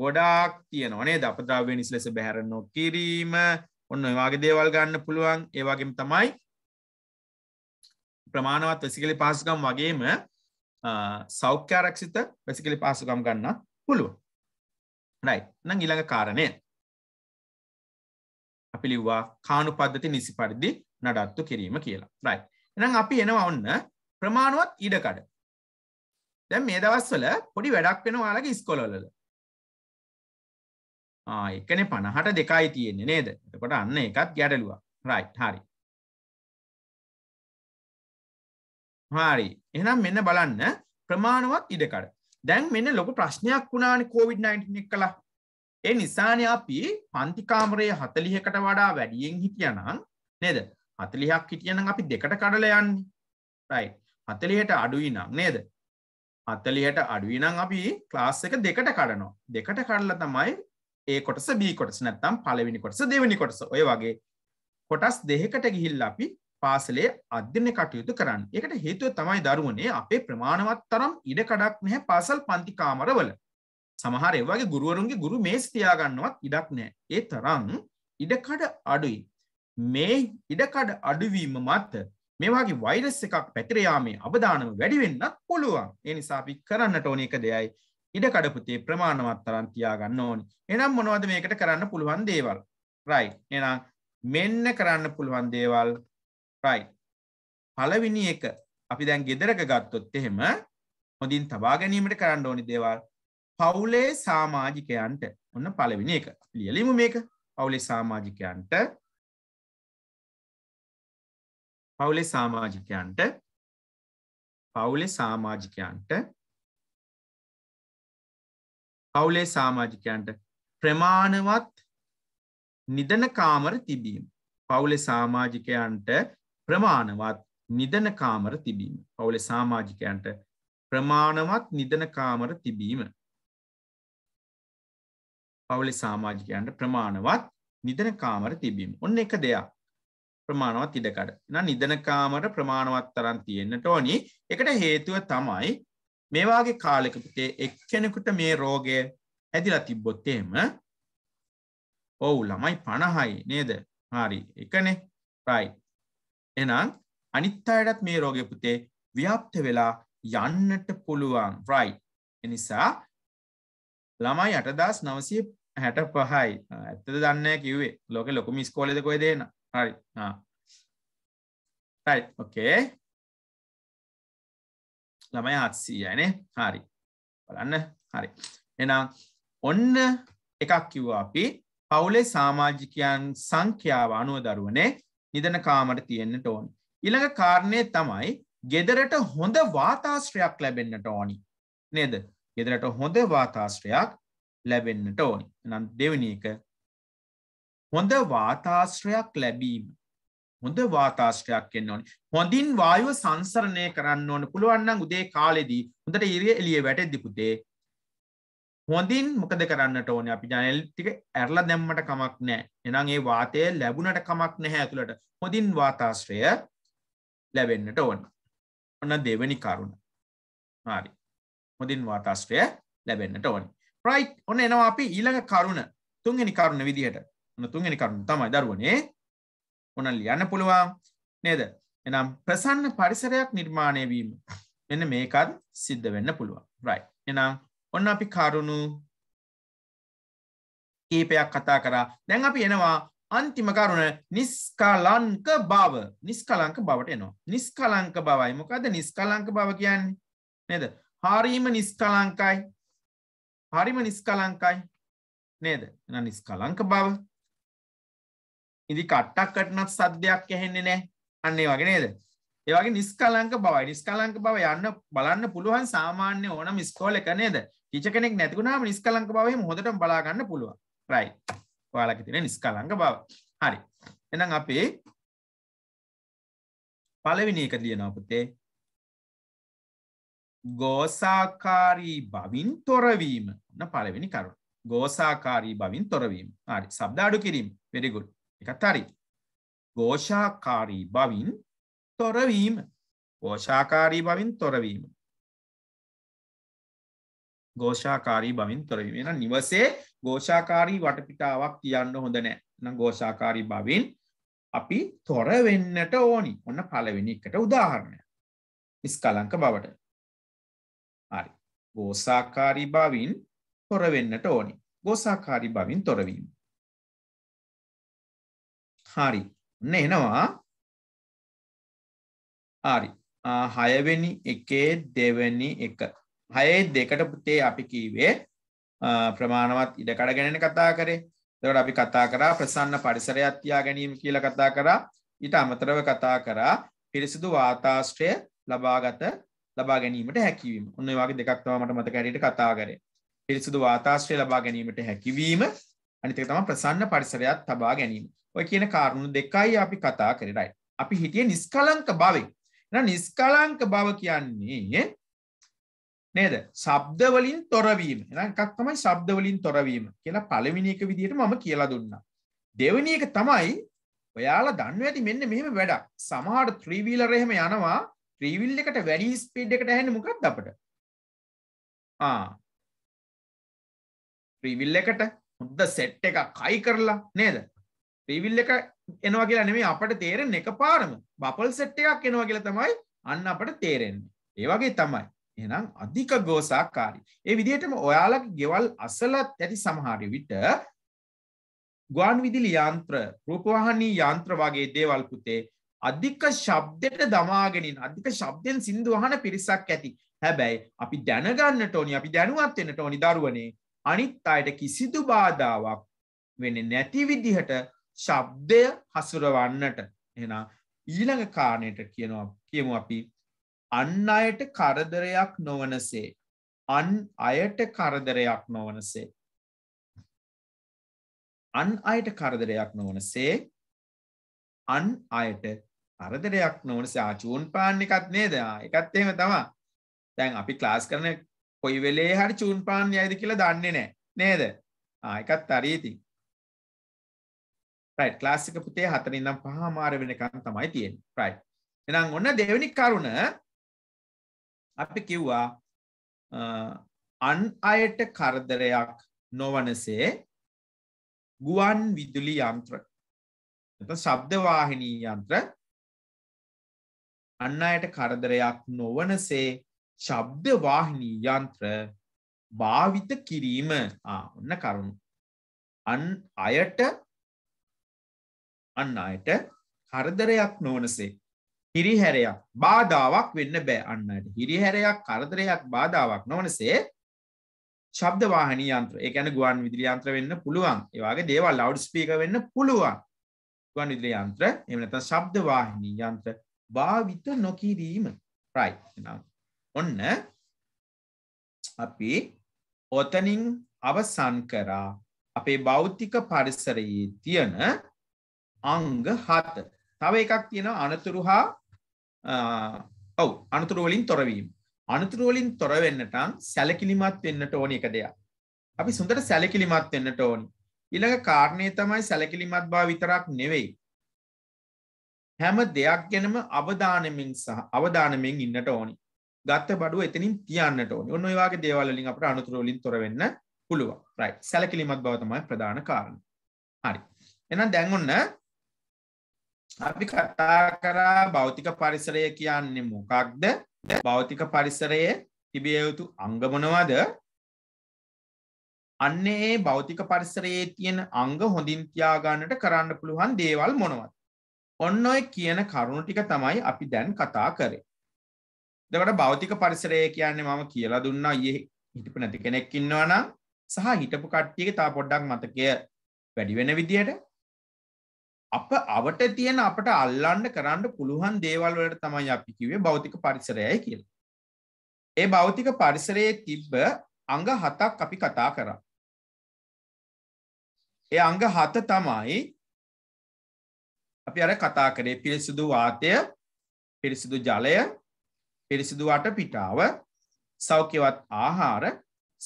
ගොඩාක් තියනවනේ දපද්‍රාවය නිස් ලෙස බැහරනෝ කිරීම ඔන්න ඒවාගේ දේවල් ගන්න පුළුවන් ඒවාගේම තමයි ප්‍රමාණවත් වැසිකලි පාසුකම් වගේම සෞඛ්‍යාරක්ෂිත වැසිකලි පාසුකම් ගන්න පුළුව නයි නං ඉළඟ කාරණය අපි ලිව්වා කාණු පද්ධති නිසි පරිදි නඩත්තු කිරීම කියලා රයි එනම් අපි එනවා ඔන්න ප්‍රමාණුවත් ඉඩකඩ දැන් මේ දවස්වල පොඩි වැඩක් වෙන ඔයාලගේ ඉස්කොලවල එකනේ පණහට දෙකයි තියෙන්නේ නේද එතකොට අන්න එකත් ගැටලුවක් රයි් හරි හරි එහෙනම් මෙන්න බලන්න ප්‍රමාණුවත් ඉඩකඩ දැන් මෙන්න ලොකු ප්‍රශ්නයක් වුණානේ COVID-19 එක කළා ඒ නිසානේ අපි පන්ති කාමරයේ 40කට වඩා වැඩියෙන් හිටියානම් නේද හතලිහක් හිටියනම් අපි දෙකට කඩල යන්නේ රයි හතලියට අඩුයි නම් නේද හතලියට අඩුවනම් අපි ක්ලාස් එක දෙකට කඩනවා දෙකට කඩල තමයි ඒ කොටස බී කොටස නැත්තම් පලවිනි කොටස දෙවනි කොටස ඔය වගේ කොටස් දෙහකට ගිහිල් අපි පාසලේ අධ්‍යන කටයුතු කරන්න එකට හේතුව තමයි දරුවනේ අපේ ප්‍රමාණවත් තරම් ඉඩ කඩක් නැහැ පාසල් පන්තිකාමරවල සමහර එවගේ ගුරුවරුන්ගේ ගුරු මේස් තියාගන්නවත් ඉඩක් නෑ ඒ තරම් ඉඩකඩ අඩුයි මේ ඉඩකඩ අඩුවීම මත මේවාගේ වෛරස් එකක් පැතිරයාමේ අවධානම වැඩිවෙන්නත් පුළුවන් ඒ නිසාපි කරන්නට ඕන එක දෙයයි ඉඩකඩපුතේ ප්‍රමාණවත් තරන්තියාගන්න ඕනි එනම් මොනවද මේකට කරන්න පුළුවන් දේවල් රයි එනම් මෙන්න කරන්න පුළුවන් දේවල් රයි පලවිනි එක අපි දැන් ගෙදරක ගත්තොත් එහෙම හොඳින් තබා ගැනීමට කරන්න ඕනි දේවල් පවුලේ සාමාජිකයන්ට ඔන්න පලවිනි එක ලියලිමු මේක පවුලේ සාමාජිකයන්ට පවුලේ සාමාජිකයන්ට පවුලේ සාමාජිකයන්ට පවුලේ සාමාජිකයන්ට ප්‍රමාණවත් නිදන කාමර තිබීම පවුලේ සාමාජිකයන්ට ප්‍රමාණවත් නිදන කාමර තිබීම පවුලේ සාමාජිකයන්ට ප්‍රමාණවත් නිදන කාමර තිබීම පවුලේ සාමාජිකයන්ට ප්‍රමාණවත් නිදන කාමර තිබීම ඔන්න එක දෙයක් ප්‍රමාණවත් ඉඩකඩ. එහෙනම් නිදන කාමර ප්‍රමාණවත් තරම් තියෙන්නට ඕනි. ඒකට හේතුව තමයි මේ වාගේ කාලයක පුතේ එක්කෙනෙකුට මේ රෝගය ඇදිලා තිබ්බොත් එහෙම ඔව් ළමයි 50යි නේද? හරි. එකනේ. right. එහෙනම් අනිත් අයටත් මේ රෝගය පුතේ ව්‍යාප්ත වෙලා යන්නට පුළුවන්. right. එනිසා ළමයි 8965යි. ඇත්තද දන්නේ නැහැ කිව්වේ. ලෝකේ ලොකුම ඉස්කෝලේද කොහෙද එනවා? හරි රයි ඕකේ ළමයි හත්සීයනේ හරි බලන්න හරි එනම් ඔන්න එකක් කිව්වා අපි පවුලේ සාමාජිකයන් සංඛ්‍යාව අනුව දරුවනේ නිදන කාමට තියෙන්න්නට ඕන්. ඉළඟ කාරණය තමයි ගෙදරට හොඳ වාතාශ්‍රයක් ලැබෙන්න්නට ඕනි නේද ගෙදරට හොඳ වාතාශ්‍රයක් ලැබෙන්න්නට ඕනි නම් දෙවනි එක හොඳ වාතාශ්‍රයක් ලැබීම හොඳ වාතාශ්‍රයක් එන්න ඕනි හොඳින් වායුව සංසරණය කරන්න ඕන පුළුවන්න්න උදේ කාලෙදී හොඳට ඉරිය එලිය වැටෙද්දි පුතේ හොඳින් මොකද කරන්නට ඕන අපි ජනල් ටික ඇරල දැම්මට කමක් නෑ එනම් ඒ වාතය ලැබුණට කමක් නැහැ ඇතුළට හොඳින් වාතාශ්‍රය ලැබෙන්න්නට ඕන්න ඔන්න දෙවැනි කරුණ හරි හොඳින් වාතාශ්‍රය ලැබෙන්න්නට ඕන ප්‍රයි් ඔන්න එනවා අපි ඊළඟ කරුණ තුන්ගනි කරුණ විදිහට තුන්ගෙන කරුණු තමයි දරුවනේ ඔන්න ලියන්න පුළුවන් නේද එනම් ප්‍රසන්න පරිසරයක් නිර්මාණය වීම මෙන්න මේකත් සිද්ධ වෙන්න පුළුවන් රයි එනම් ඔන්න අපි කරුණු කීපයක් කතා කරා දැන් අපි එනවා අන්තිම කරුණ නිස්කලංක බව නිස්කලංක බවට එනවා. නිස්කලංක බවයි මොකද නිස්කලංක බව කියන්නේ නේද. හරීම නිස්කලංකයි හරිම නිස්කලංකයි නේද එ නිස්කලංක බව ඉදි කට්ටක් කටනත් සද්දයක් ඇහෙන්නේ නෑ අන්නේ වගේ නේද ඒවගේ නිස්කලංක බවයි නිස්කලංක බව යන්න බලන්න පුළුවන් සාමාන්‍ය ඕනම ස්කෝල එක නේද කිච කෙනෙක් නැතිකුණාම නිස්කලංක බව එහෙම හොඳටම බලා ගන්න පුළුවන් රයිට් ඔයාලගේ තියෙන නිස්කලංක බව හරි එහෙනම් අපි පළවෙනි එක ලියනවා පුතේ ගෝසාකාරී බවින් තොරවීම න පළවෙනි කරුණ ගෝසාකාරී බවින් තොරවීම හරි සබ්ද අඩු කිරීම වෙරිගුඩ් එකත් හරි ගෝෂාකාරී බවින් තොරවීම ගෝෂාකාරී බවින් තොරවීම ගෝෂාකාරී බවින් තොරවීම එන නිවසේ ගෝෂාකාරී වටපිටාවක් කියන්න හොඳ නෑ නම් ගෝෂාකාරී බවින් අපි තොර වෙන්නට ඕනි ඔන්න පළවෙනි එකට උදාහරණය ඉස්කලංක බවට හරි ගෝසාකාරී බවින් තොරවෙන්නට ඕනි ගෝසාකාරී බවින් තොරවීම හරි ඔන්න එනවා හරි හයවෙනි එකේ දෙවැනි එක හයේ දෙකට පුතේ අපි කීවේ ප්‍රමාණවත් ඉඩකඩ ගැනෙන කතා කරේ දවට අපි කතා කරා ප්‍රසන්න පරිසරය අත්තියා ගැනීම කියල කතා කරා ඉට අමතරව කතා කරා පිරිසිදු වාතාශ්‍රය ලබාගත ලබා ගැනීමට හැකිවීම ඔන්න වගේ දෙකක්තවමට මත කැරයට කතා කරේ පිරිසිදු වාතාශ්‍රය ලබා ගැනීමට හැකිවීම අනිතක තම ප්‍රසන්න පරිසරයක් තබා ගැනීම ඔය කියන කාරුණු දෙකයි අපි කතා කරරයි අපි හිටිය නිස්කලංක බවේ එ නිස්කලංක බව කියන්නේ නේද සබ්දවලින් තොරවීම එ එකක් තමයි සබ්දවලින් තොරවීම කියලා පළවිනික විදිහට මම කියලා දුන්න දෙවනි එක තමයි ඔයාලා දන්න ඇති මෙන්න මෙහෙම වැඩක් සමහට ත්‍රීවීලර එහෙම යනවා ත්‍රීවිල් එකට වැඩි ස්පීඩ් එකට හැන්න මොකක්ද අපට ත්‍රීවිල් එකට හොඳ සෙට් එක කයි කරලා නේද ්‍රීවිල් එක එනවා කියලා නෙමේ අපට තේරෙන් එක පාරම බපල් සෙට් එකක් එනවා කියලා තමයි අන්න අපට තේරෙන්නේ ඒවගේ තමයි එනම් අධික ගෝසාකාරී ඒ විදිහටම ඔයාලක් ගෙවල් අසලත් ඇති සමහරි විට ගුවන් විදිලි යන්ත්‍ර රූපවාහනී යන්ත්‍ර වගේ දේවල් පුතේ අධික ශබ්දයට දමාගෙනින් අධික ශබ්දයෙන් සින්දු අහන පිරිසක් ඇති හැබැයි අපි දැනගන්නට ඕනි අපි දැනුවත් වෙන්නට ඕනි දරුවනේ අනිත් අයට කිසිදු බාධාවක් වෙන නැති විදිහට ශබ්දය හසුරවන්නට එෙන ඊළඟ කාණයට කියනවා කියමු අපි අන්න අයට කරදරයක් නොවනසේ අන් අයට කරදරයක් නොවනසේ අන් අයට කරදරයක් නොවනසේ අන් අයට කරදරයක් නොවනසේ ආචූන් පාන්න එකත් නේද එකත් එහෙම තමා දැන් අපි ක්ලාස් කරන කොයි වෙලේ හරි චූන්පාන් යයිද කියලා දන්නේ නෑ නේද ආයකත් අරීති ලාසික පුතේ හතරින්නම් පහමාර වෙනකන් තමයි තියෙන් ප්‍රයි එනම් ඔන්න දෙවැනි කරුණ අපි කිව්වා අන් අයට කරදරයක් නොවනසේ ගුවන් විදුලි යන්ත්‍ර ශබ්දවාහිනී යන්ත්‍ර අන්න අයට කරදරයක් නොවනසේ ශබ්දවාහිනී යන්ත්‍ර භාවිත කිරීම ඔන්න කරුණු. අන් අයට අන්න අයට කරදරයක් නොවනසේ. හිරිහැරයක් බාධාවක් වෙන්න බෑ අන්නයට හිරිහැරයක් කරදරයක් බාධාවක් නොවනසේ ශබ්දවාහනී යන්ත්‍ර එකන ගුවන් විදිරි යන්ත්‍ර වෙන්න පුළුවන් ඒවාගේ දේවල් ලවඩ් ස්පීක වෙන්න පුළුවන් ගුවන් විදිරි යන්ත්‍ර එමනත ශබ්දවාහිනී යන්ත්‍ර භාවිත නොකිරීම රයි එනම් ඔන්න අපි ඔතනින් අවසන් කරා අපේ බෞද්ධික පරිසරයේ තියෙන අංග හත තව එකක් තියෙන අනතුරු හා ඔව් අනතුරුවලින් තොරවීම අනතුරුවලින් තොරවෙන්නටම් සැලකිලිමත් වෙන්නට ඕනි එක දෙයක් අපි සුඳට සැලකිලිමත් වෙන්නට ඕනි ඉළඟ කාරණය තමයි සැලකිලිමත් බා විතරක් නෙවෙයි හැම දෙයක් ගැනම අවධානමින් සහ අවධානමෙන් ඉන්නට ඕනි ගත්ත බඩුව එතනින් තියන්නට ඕන ඔන්න ඔයවාගේ දේවල්ලින් අපට අනතුරුවලින් තොරවෙන්න පුළුවන් රයි සැලකිලිමත් බවතමයි ප්‍රධාන කාරණ හරි එනම් දැන්ඔන්න අපි කතා කරා භෞතික පරිසරය කියන්නේ මොකක්ද භෞතික පරිසරයේ තිබිය යුතු අංගමනවද අන්නේ භෞතික පරිසරයේ තියෙන අංග හොඳින් තියාගන්නට කරන්න පුළුවන් දේවල් මොනවත්. ඔන්න ඔය කියන කරුණු ටික තමයි අපි දැන් කතා කරේ. දකට භෞතික පරිසරය කියන්නේ මම කියලා දුන්නා ය හිටපු නැති කෙනෙක් ඉන්නවනම් සහ හිටපු කට්ටියක තා පොඩ්ඩක් මතකය වැඩිවෙන විදියට අප අවට තියෙන අපට අල්ලන්න කරන්න පුළුවන් දේවල් වලට තමයි අපි කිවේ භෞතික පරිසරයයි කියල. ඒ භෞතික පරිසරයේ තිබ්බ අංග හතක් අපි කතා කරා. ඒ අංග හත තමයි අපි අර කතා කරේ පිරිසිදු වාතය පිරිසිදු ජලය පිරිසිදු අට පිටාව සෞඛ්‍යවත් ආහාර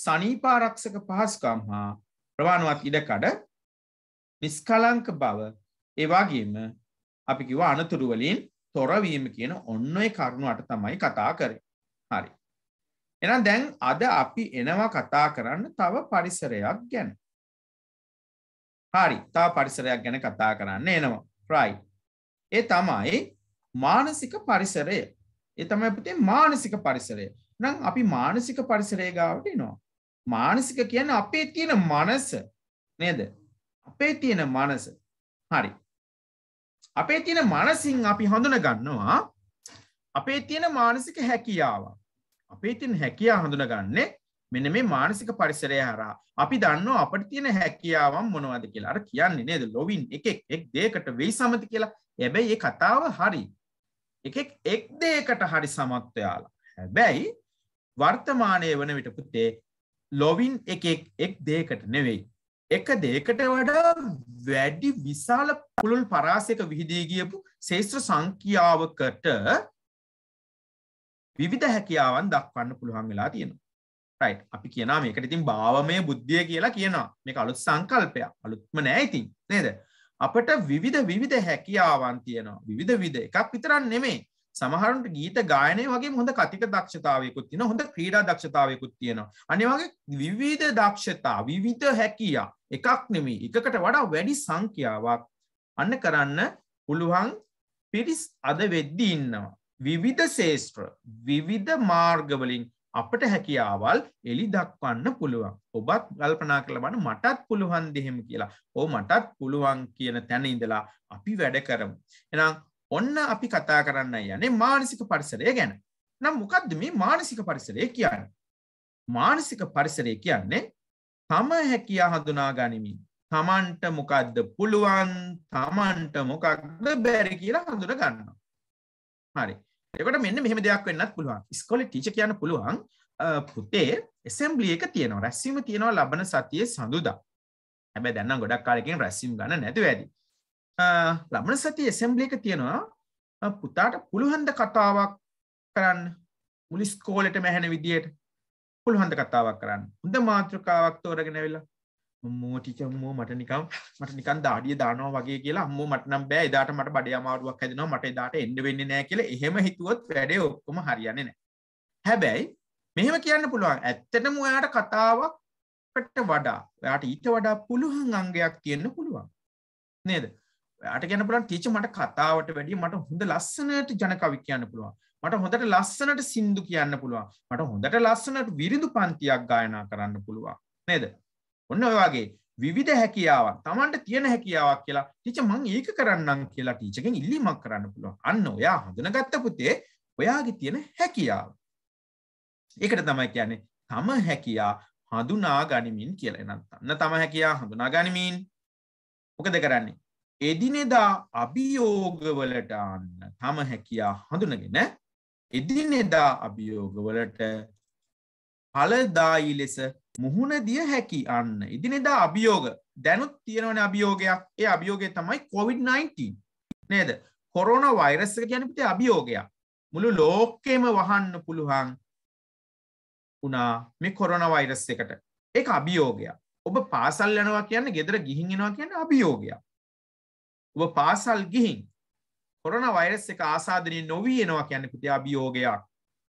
සනීපාරක්ෂක පහස්කම් හා ප්‍රවාණුවත් ඉඩකඩ නිස්කලංක බව ඒවාගේම අපි කිව අනතුරුවලින් තොරවීම කියන ඔන්න කරුණුවට තමයි කතා කරේ හරි. එනම් දැන් අද අපි එනවා කතා කරන්න තව පරිසරයක් ගැන. හරි තා පරිසරයක් ගැන කතා කරන්න එනවා ප්‍රයි. ඒ තමයි මානසික පරිසරය ඒ තමයි පුතේ මානසික පරිසරය. නම් අපි මානසික පරිසරය ගාවට එනවා. මානසික කියන්නේ අපේ තියෙන මනස නේද? අපේ තියෙන මනස. හරි. අපේ තියෙන මනසින් අපි හඳුන ගන්නවා අපේ තියෙන මානසික හැකියාව. අපේ තියෙන හැකියා හඳුනගන්නේ මෙන්න මේ මානසික පරිසරය හරහා අපි දන්නවා අපට තියෙන හැකියාවන් මොනවද කියලා. අර කියන්නේ නේද? ලොවින් එකෙක් එක් දෙයකට වෙයි සමති කියලා. හැබැයි ඒ කතාව හරි. එකෙක් එක් දේකට හරි සමත්වයාලා හැබැයි වර්තමානය වන විට පුතේ ලොවින් එකෙක් එක් දේකට නෙවෙයි එක දේකට වඩා වැඩි විශාල පුළුල් පරාසයක විහිදී ගියපු ශේෂත්‍ර සංඛ්‍යාවකට විවිධ හැකියාවන් දක්වන්න පුළුවන් වෙලා තියෙනවා රයිට් අපි කියනවා මේකට ඉතින් භාවමය බුද්ධිය කියලා කියනවා මේක අලුත් සංකල්පයක් අලුත්ම නෑ ඉතින් නේද අපට විවිධ විවිධ හැකියාවන් තියෙනවා විවිධ විධ එකක් විතරන් නෙමේ සමහරට ගීත ගායනය වගේ හොඳ කතික දක්ෂතාවයකුත් තියෙන හොඳ ක්‍රීඩා දක්ෂතාවයකුත් තියෙනවා අනිවාගේ විවිධ දක්ෂතා විවිධ හැකියා එකක් නෙමී එකකට වඩා වැඩි සංඛ්‍යාවක් අන්න කරන්න පුළුවන් පිරිස් අද වෙද්දී ඉන්නවා විවිධ සේෂත්‍ර විවිධ මාර්ගවලින් අපට හැකියාවල් එලි දක්වන්න පුළුවන් ඔබත් ගල්පනා කරල බන්න මටත් පුළුවන් දෙහෙම කියලා ඕ මටත් පුළුවන් කියන තැන ඉඳලා අපි වැඩ කරමු. එනම් ඔන්න අපි කතා කරන්න යනේ මානසික පරිසරය ගැන නම් මොකක්ද මේ මානසික පරිසරය කියන්න. මානසික පරිසරය කියන්නේ තම හැකියා හඳුනා ගනිමින් තමන්ට මොකක්ද පුළුවන් තමන්ට මොකක්ද බැරි කියලා හඳුන ගන්න. හරි එකොට මෙන්න මෙහෙම දෙයක් වෙන්නත් පුළුවන්. ඉස්කෝලේ ටීචර් කියන්න පුළුවන් පුතේ ඇසෙම්බලි එක තියෙනවා. රැස්වීම තියෙනවා ලබන සතියේ සඳුදා. හැබැයි දැන් නම් ගොඩක් කාලෙකින් රැස්වීම ගන්න නැතුව ඇති. ලබන සතියේ ඇසෙම්බලි එක තියෙනවා පුතාට පුළුවන් ද කතාවක් කරන්න. මුළු ඉස්කෝලේටම ඇහෙන විදියට පුළුවන් ද කතාවක් කරන්න. හොඳ මාතෘකාවක් තෝරගෙන ඇවිල්ලා අම්මෝ ටිචම්මෝ මට නිකම් මට නිකන් දාඩිය දානවා වගේ කියලා අම්මෝ මටනම් බෑ එදාට මට බඩ අමාරුවක් හැදෙනවා මට එදාට එන්න වෙන්නේ නෑ කියලා එහෙම හිතුවොත් වැඩේ ඔක්කොම හරියන්නේ නෑ හැබැයි මෙහෙම කියන්න පුළුවන් ඇත්තටම ඔයාට කතාවක්ට වඩා ඔයාට ඊට වඩා පුළුවන් අංගයක් තියෙන්න පුළුවන් නේද ට ගැන පුලන් ටීච මට කතාවට වැඩිය මට හොඳ ලස්සනට ජනකවි කියන්න පුළුවන් මට හොඳට ලස්සනට සින්දු කියන්න පුළුවන් මට හොඳට ලස්සනට විරිදු පන්තියක් ගායනා කරන්න පුළුවන් නේද ඔන්න ඔය වගේ විවිධ හැකියාවක් තමන්ට තියෙන හැකියාවක් කියලා ටීච මං ඒක කරන්නම් කියලා ටීචකෙන් ඉල්ලීමක් කරන්න පුළුවන් අන්න ඔයා හඳුනගත්ත පුතේ ඔයාගේ තියෙන හැකියාව ඒකට තමයි කියන්නේ තම හැකියා හඳුනා ගනිමින් කියලා එනම් අන්න තම හැකියා හඳුනා ගනිමින් මොකද කරන්නේ එදිනෙදා අභියෝගවලට අන්න තම හැකියා හඳුනගෙන එදිනෙදා අභියෝගවලට පලදායි ලෙස මුහුණ දිය හැකි අන්න ඉදිනෙදා අභියෝග දැනුත් තියෙනවන අභියෝගයක් ඒ අභියෝගය තමයි කොවිD-19 නේද කොරෝන වෛරස් එක ගැනපිට අභියෝගයක් මුළු ලෝකෙම වහන්න පුළුවන් වනා මේ කොරන වෛරස් එකට ඒ අභියෝගයක් ඔබ පාසල් යනවා කියන්න ගෙදර ගිහිෙනවා කියන්න අභියෝගයක් ඔබ පාසල් ගිහින් කොරන වෛරස් එක ආසාධනය නොවී එනවා කියන්න පුති අභියෝගයක්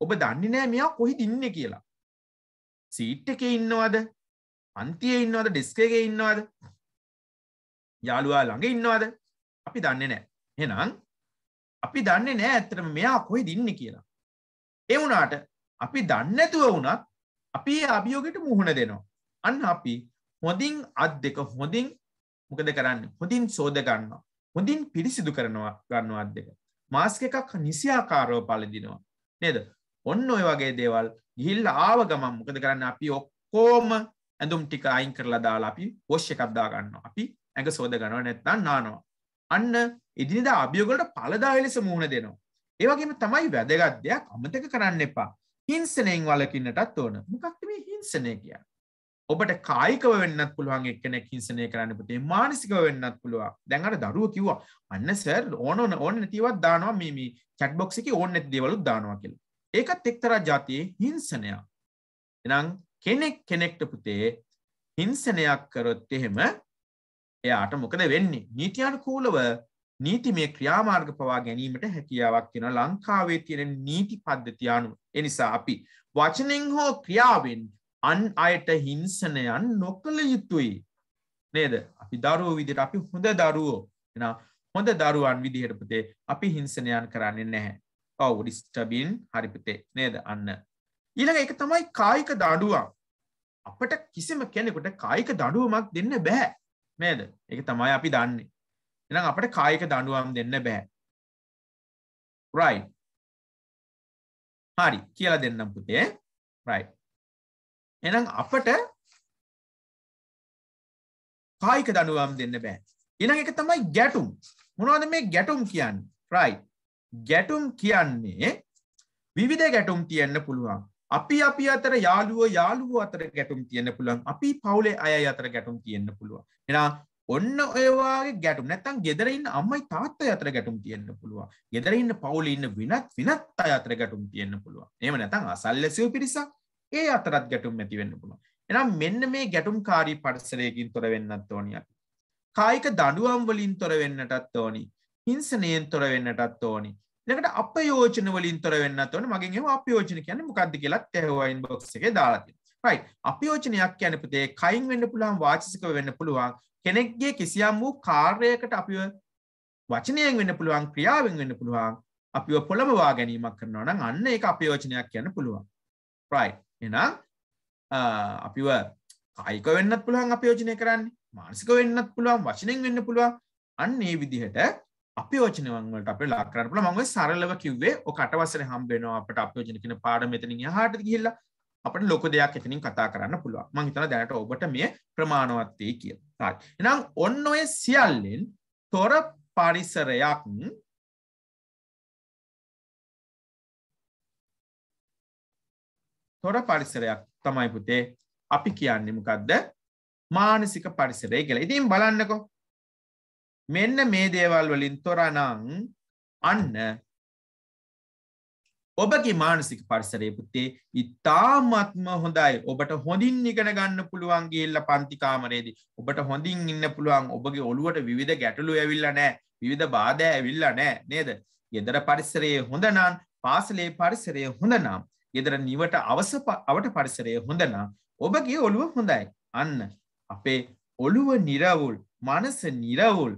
ඔබ දන්නේ නෑ මෙයා කොහි ඉන්න කියලා සීට් එක ඉන්නවාද අන්තිය ඉන්නවාද ඩෙස්කගේ ඉන්නවාද යාළුවා ළඟ ඉන්නවාද අපි දන්නේ නෑ හෙනම් අපි දන්නේ නෑ ඇත්තටම මෙයා කොහෙද ඉන්නේ කියලා ඒ වුණාට අපි දන්නේ නැතුව වුණත් අපි අභියෝගයට මුහුණ දෙනවා අන්න අපි හොඳින් අත් දෙක හොඳින් මොකද කරන්න හොඳින් සෝද ගන්නවා හොඳින් පිරිසිදු කරනවා ගන්නවා අත් දෙක මාස්ක එකක් නිසියාකාරව පලදිනවා නේද ඔන්න ඔය වගේ දේවල් ගිහිල්ල ආව ගමම් මොකද කරන්න අපි ඔක්කෝම ඇඳුම් ටික අයින් කරලා දාලා අපි පෝෂ්‍ය එකක්දා ගන්න අපි ඇඟ සෝද ගනව නැත්තන් නානවා අන්න ඉදිනිදා අභියෝගලට පලදාය ලෙස මුහුණ දෙනවා ඒවගේම තමයි වැදගත් දෙයක් අමතක කරන්න එපා හිංසනයෙන් වලකින්නටත් ඕන මොකක්ද මේ හිංසනය කිය ඔබට කායිකව වෙන්නත් පුළුවන් එක්කෙනෙක් හිංසනය කරන්න පුතේ මානසිකව වෙන්නත් පුළුවන් දැන් අර දරුව කිව්වා අන්න සර් ඕන ඕන ඕන නැතිවත් දානවා මේ මේ චැට් බොක්ස් එකේ ඕන නැති දේවලුත් දානවා කියලා ඒකත් එක්තරා ජාතියේ හිංසනයක් එනම් කෙනෙක් කෙනෙක්ට පුතේ හිංසනයක් කරොත් එහෙම එයාට මොකද වෙන්නේ නීතියාන කූලව නීති මේ ක්‍රියාමාර්ග පවා ගැනීමට හැකියාවක් තියෙන ලංකාවේ තියෙන නීති පද්ධතිය අනුව එනිසා අපි වචනෙන් හෝ ක්‍රියාවෙන් අන් අයට හිංසනයන් නොකළ යුතුයි නේද අපි දරුවෝ විදිහට අපි හොඳ දරුවෝ එන හොඳ දරුවන් විදිහට පුතේ අපි හිංසනයන් කරන්නේ නැහැ ඔව් ඩිස්ටබින් හරි පුතේ නේද අන්න ඊළඟ එක තමයි කායික දඩුවම් අපට කිසිම කෙනෙකුට කායික දඩුවමක් දෙන්න බෑ නේද ඒක තමයි අපි දන්නේ එහෙනම් අපට කායික දඩුවම් දෙන්න බෑ right හරි කියලා දෙන්නම් පුතේ right එහෙනම් අපට කායික දඩුවම් දෙන්න බෑ ඊළඟ එක තමයි ගැටුම් මොනවද මේ ගැටුම් කියන්නේ right ගැටුම් කියන්නේ විවිධ ගැටුම් තියන්න පුළුවන් අපි අපි අතර යාළුව යාළුව අතර ගැටුම් තියන්න පුළුවන් අපි පවුලේ අය අතර ගැටුම් තියන්න පුළුවන් එනා ඔන්න ඔයවාගේ ගැටුම් නැතන් ගෙදරඉන්න අම්මයි තාත්ත අතර ගැටුම් තියන්න පුළුවන් ගෙදරඉන්න පවුල ඉන්න වෙනත් වෙනත් අය අතර ගැටුම් තියන්න පුළුවන් එම නැතන් අසල්ලසව පිරිසක් ඒ අතරත් ගැටුම් ඇතිවෙන්න පුළුවන් එනම් මෙන්න මේ ගැටුම් කාරී පටසරයකින් තොර වෙන්නත් ඕනි අපි කායික දඩුවම් වලින් තොර වෙන්නටත් ඕනි හිංසනයෙන් තොර වෙන්නටත් ඕනි ලකට අප යෝජන වලින් තොර වෙන්න තොන මගේ අප යෝජන කියන මොකක්ද කියලත් තැහවයින් බොක්ස එක දාලාති රයි අපි යෝජනයක් යනපතේ කයින් වෙන්න පුළුවන් වාචසික වෙන්න පුළුවන් කෙනෙක්ගේ කිසියම් වූ කාර්යකට අපි වචනයෙන් වෙන්න පුළුවන් ක්‍රියාවෙන් වෙන්න පුළුවන් අපිව පොළඹවා ගැනීමක් කරනවා නම් අන්න ඒක අප යෝජනයක් කියන්න පුළුවන් රයි එනම් අපිව කයික වෙන්නත් පුළුවන් අප යෝජනය කරන්නේ මානසික වෙන්නත් පුළුවන් වචනෙන් වෙන්න පුළුවන් අන්නේ විදිහට අපයෝජනවන් වලට අපේ ලක් කරන්න පුළුවන් මම ඔය සරලව කිව්වේ ඔක අටවසරේ හම්බ වෙනවා අපිට අපයෝජන කියන පාඩම මෙතනින් එහාට ගිහිල්ලා අපිට ලොකු දෙයක් එතනින් කතා කරන්න පුළුවන් මම හිතනවා දැනට ඔබට මේ ප්‍රමාණවත් වෙයි කියලා හරි එහෙනම් ඔන්න ඔය සියල්ලෙන් තොර පරිසරයක් තොර පරිසරයක් තමයි පුතේ අපි කියන්නේ මොකද්ද මානසික පරිසරය කියලා. ඉතින් බලන්නකෝ මෙන්න මේ දේවල් වලින් තොරනං අන්න ඔබගේ මානසික පරිසරය පුතේ ඉතාමත්ම හොඳයි ඔබට හොඳින් ඉගෙන ගන්න පුළුවන් ගේල්ල පන්තිකාමරේද ඔබට හොඳින් ඉන්න පුළුවන් ඔබගේ ඔළුවට විධ ගැටලු ඇවිල්ල නෑ විධ බාධ ඇවිල්ල නෑ නේද ගෙදර පරිසරයේ හොඳනන් පාසලේ පරිසරය හොඳනම් ගෙදර නිවට අවස අවට පරිසරය හොඳනම් ඔබගේ ඔළුව හොඳයි අන්න අපේ ඔළුව නිරවුල් මනස නිරවුල්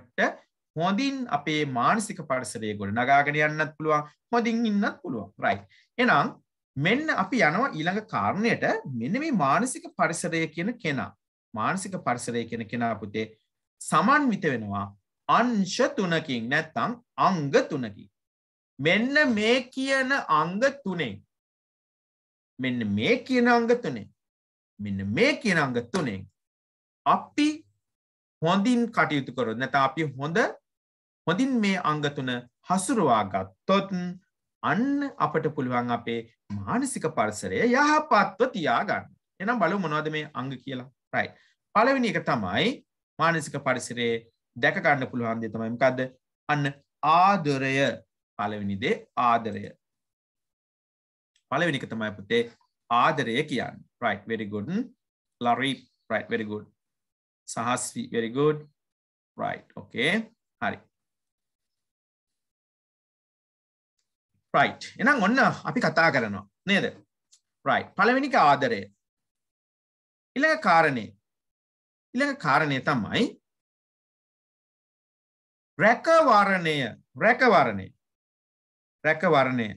අපට හොඳින් අපේ මානසික පරිසරය ගොඩ නගාගෙන යන්නත් පුළුවන් හොඳින් ඉන්නත් පුළුවන් රයි එනම් මෙන්න අපි යනවා ඊළඟ කාරණයට මෙන්න මේ මානසික පරිසරය කියන කෙනා මානසික පරිසරය කියන කෙනා පුතේ සමන්විත වෙනවා අංශ තුනකින් නැත්තං අංග තුනකින් මෙන්න මේ කියන අංග තුනේ මෙන්න මේ කියන අංග තුනේ මෙන්න මේ කියන අංග තුනේ අපි හොඳින් කටයුතු කරොත් නැත අපි හොඳ හොඳින් මේ අංගතුන හසුරුවා ගත්තොත් අන්න අපට පුළුවන් අපේ මානසික පරිසරය යහපත්ව තියාගන්න. එනම් බලු මොනවද මේ අංග කියලා. රයි. පළවෙනි එක තමයි මානසික පරිසරයේ දැක ගන්න පුළුවන් දේ තමයි මොකද්ද? අන්න ආදරය පළවෙනි දේ ආදරය. පළවෙනි එක තමයි පුතේ ආදරය කියන්නේ. right very good. ලරි right very good. සහස්වී වෙරිගෝඩ් රයි් ඕකේ හරි රයි් එනම් ඔන්න අපි කතා කරනවා නේද රයි් පළවෙනික ආදරය ඉළඟ කාරණය ඉළඟ කාරණය තමයි රැකවරණය රැකවරණය රැකවරණය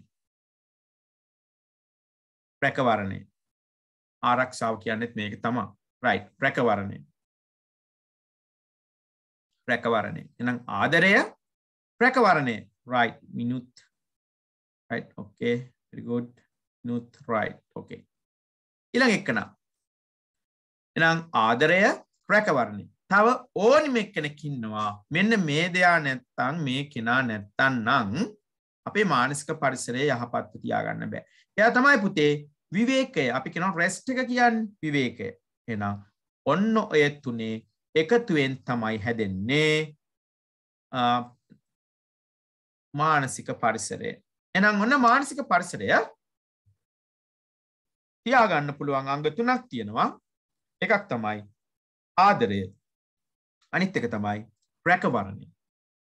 රැකවරණය ආරක්ෂාව කියන්නෙත් මේක තමා රයි් රැකවරණය රැකවරණය එනම් ආදරය රැකවරණය right minute right okay very good minute right okay ඊළඟ එක්කන එනම් ආදරය රැකවරණය තව ඕනිම එක්කෙනෙක් ඉන්නවා මෙන්න මේ දෙයා නැත්තම් මේ කෙනා නැත්තම් නම් අපේ මානසික පරිසරය යහපත්ව තියාගන්න බෑ එයා තමයි පුතේ විවේකය අපි කෙන රෙස්ට් එක කියන් විවේකය එනම් ඔන්න ඔය තුනේ එකතුවෙන් තමයි හැදෙන්නේ මානසික පරිසරය. එනම් ඔන්න මානසික පරිසරය තියාගන්න පුළුවන් අංග තුනක් තියෙනවා එකක් තමයි ආදරය අනිත් එක තමයි රැකවරණය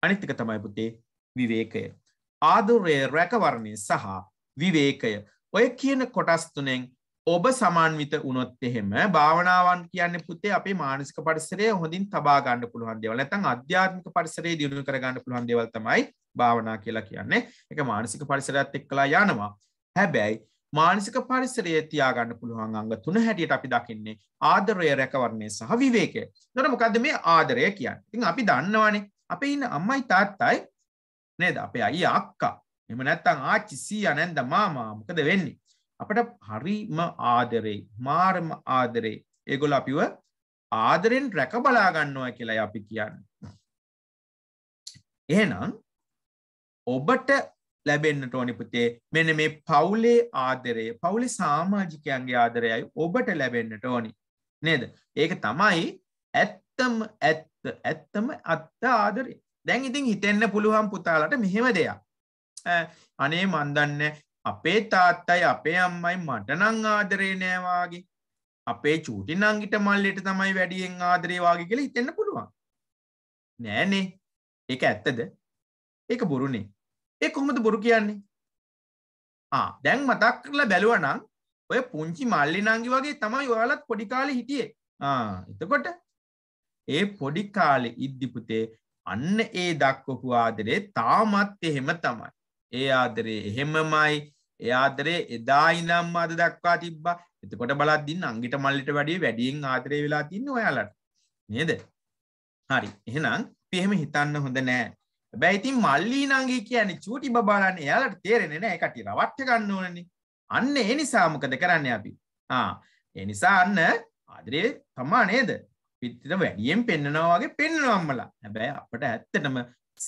අනිත් එක තමයි පුතේ විවේකය ආදරය රැකවරණය සහ විවේකය ඔය කියන කොටස් තුනෙන් ඔබ සමන්විත උනොත් එහෙම භාවනාවන් කියන්නේ පුතේ අපේ මානසික පරිසරය හොඳින් තබා ගන්න පුළුවන් දේවල්. නැත්නම් අධ්‍යාත්මික පරිසරය දියුණු කර ගන්න පුළුවන් දේවල් තමයි භාවනා කියලා කියන්නේ. ඒක මානසික පරිසරයත් එක්කලා යනවා. හැබැයි මානසික පරිසරයේ තියාගන්න පුළුවන් අංග තුන හැටියට අපි දකින්නේ ආදරය රැකවරණය සහ විවේකය. එතකොට මොකද්ද මේ ආදරය කියන්නේ? ඉතින් අපි දන්නවනේ අපේ ඉන්න අම්මයි තාත්තයි නේද? අපේ අයියා අක්කා. එහෙම නැත්නම් ආච්චි සීයා නැන්ද මාමා මොකද වෙන්නේ? අපට හරිම ආදරේ මාරම ආදරේ ඒගොල අපිව ආදරෙන් රැක බලා ගන්නවා කියලා අපි කියන්න. එහෙනම් ඔබට ලැබෙන්න්න ටෝනි පුතේ මෙන මේ පවුලේ ආදරය පවුලි සාමාජිකයන්ගේ ආදරයයි ඔබට ලැබෙන්න්න ටෝනි නේද ඒක තමයි ඇත්තම ඇත්ත ඇත්තම අත්ත ආදරේ දැන් ඉතින් හිතෙන්න්න පුළුවන් පුතාලට මෙහෙම දෙයක් අනේ මන්දන්න අපේ තාත්තයි අපේ අම්මයි මටනං ආදරේ නෑවාගේ අපේ චූටි නංගිට මල්ලට තමයි වැඩියෙන් ආදරේවාගේ කියලා ඉතෙන්න පුළුවන් නෑනේ එක ඇත්තද ඒක බොරුනේ ඒ කොහොමද බොරු කියන්නේ දැන් මතක් කරලා බැලුවනම් ඔය පුංචි මල්ලි නංගි වගේ තමයි ඔයාලත් පොඩිකාලි හිටියේ එතකොට ඒ පොඩිකාලෙ ඉද්දිපුතේ අන්න ඒ දක්වපු ආදරේ තාමත් එහෙම තමයි ඒ ආදරේ එහෙමමයි ඒ ආදරේ එදා ඉඳන්ම අද දක්වා තිබ්බා. එතකොට බලද්දී නංගිට මල්ලිට වැඩිය වැඩියෙන් ආදරේ වෙලා තින්නේ ඔයාලට. නේද? හරි. එහෙනම් අපි එහෙම හිතන්න හොඳ නෑ. හැබැයි ඉතින් මල්ලි නංගි කියන්නේ චූටි බබාලන් එයාලට තේරෙන්නේ නෑ. ඒ කට්ටිය රවට්ට ගන්න ඕනනේ. අන්න ඒ නිසා මොකද කරන්නේ අපි? ආ ඒ නිසා අන්න ආදරේ තමා නේද? පිටිට වැඩියෙන් පෙන්නනවා වගේ පෙන්නනවා අම්මලා. හැබැයි අපිට ඇත්තටම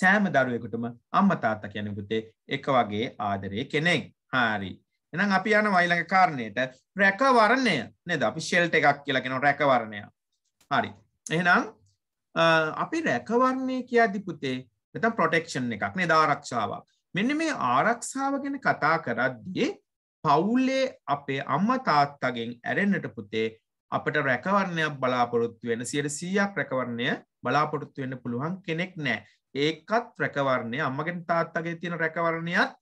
සෑම දරුවෙකුටම අම්මා තාත්තා කියන්නේ පුතේ එක වගේ ආදරේ කෙනෙක්. හාරි එනම් අපි යන වයිලඟ කාරණයට රැකවරණය නද අපි ශෙල්ට එකක් කියලගෙන රැකවරණය හරි එහෙනම් අපි රැකවරණය කියදි පුතේ එත ප්‍රොටෙක්ෂන් එකක් නේ ආරක්ෂාවක් මෙන්න මේ ආරක්ෂාව ගැන කතා කරද්දී පවුල්ලේ අපේ අම්ම තාත්තගෙන් ඇරෙන්න්නට පුතේ අපට රැකවරණයක් බලාපොරොත්තු වෙන සියට සීයක් රැකවරණය බලාපොරොත්තු වෙන්න පුළුවන් කෙනෙක් නෑ ඒකත් රැකවරණය අම්මගෙන් තාත්තගේ තියෙන රැකවරණයත්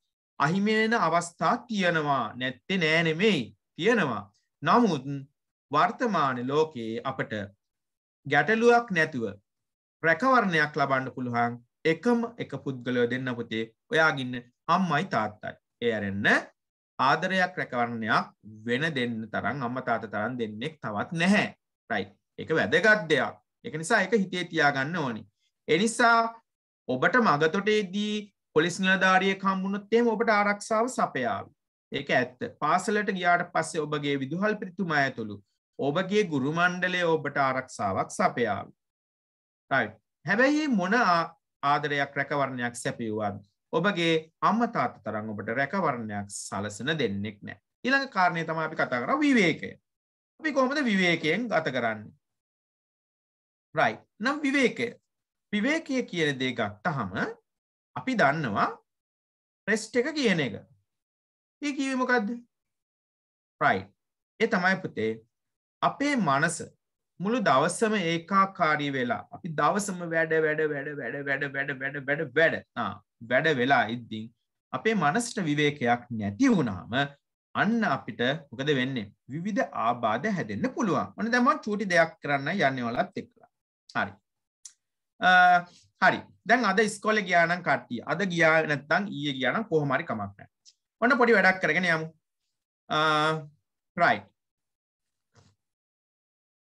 අහිමිවෙන අවස්ථා තියෙනවා නැත්තේ නෑනෙමෙයි තියෙනවා. නමුත් වර්තමාන ලෝකයේ අපට ගැටලුවක් නැතුව ප්‍රැකවරණයක් ලබන්න පුළුවන් එකම එක පුද්ගලයෝ දෙන්න පුතේ ඔයාගින්න අම්මයි තාත්තයි. ඒ ඇරෙන්න ආදරයක් රැකවරණයක් වෙන දෙන්න තරම් අම්ම තාත තරම් දෙන්නෙක් තවත් නැහැ. රයි එක වැදගත් දෙයක් එක නිසා එක හිතේ තියාගන්න ඕනි. එනිසා ඔබට මගතොටේදී පොලිස් නිලධාරිය කම්බුණොත් එහෙම ඔබට ආරක්ෂාව සපයාවි. ඒක ඇත්ත. පාසලට ගියාට පස්සේ ඔබගේ විදුහල් ප්‍රතිතුමා ඇතුළු ඔබගේ ගුරු මණ්ඩලය ඔබට ආරක්ෂාවක් සපයාවි. right. හැබැයි මොන ආදරයක් රැකවරණයක් සැපයුවත් ඔබගේ අම්මා තාත්තා තරම් ඔබට රැකවරණයක් සලසන දෙන්නෙක් නැහැ. ඊළඟ කාරණේ තමයි අපි කතා කරා විවේකය. අපි කොහොමද විවේකයෙන් ගත කරන්නේ? right. නම් විවේකය. විවේකය කියන දේ ගත්තහම අපි දන්නවා රෙස්ට් එක කියන එක ඒ කිවමකක්ද ප්‍රයි් ඒ තමයි පුතේ අපේ මනස මුළු දවස්සම ඒකාකාරී වෙලා අපි දවසම වැඩ වැඩ වැඩ වැඩ වැඩ වැඩ වැඩ වැඩ වැඩ වැඩ වෙලා ඉද්දිින් අපේ මනස්ට විවේකයක් නැති වුණාම අන්න අපිට මොකද වෙන්නේ විවිධ ආබාධ හැදෙන්න්න පුළුවන් ඕන දැමන් චූටි දෙයක් කරන්න යන්නවලත් එක්ලා හරි හරි දැන් අද ස්කොල ගයානන් කට්ටිය අද ගියා නැත්තං ඒ ගයාන කොහොමරි කමක්න ඔන්න පොඩි වැඩක් කරගෙන යමු රයි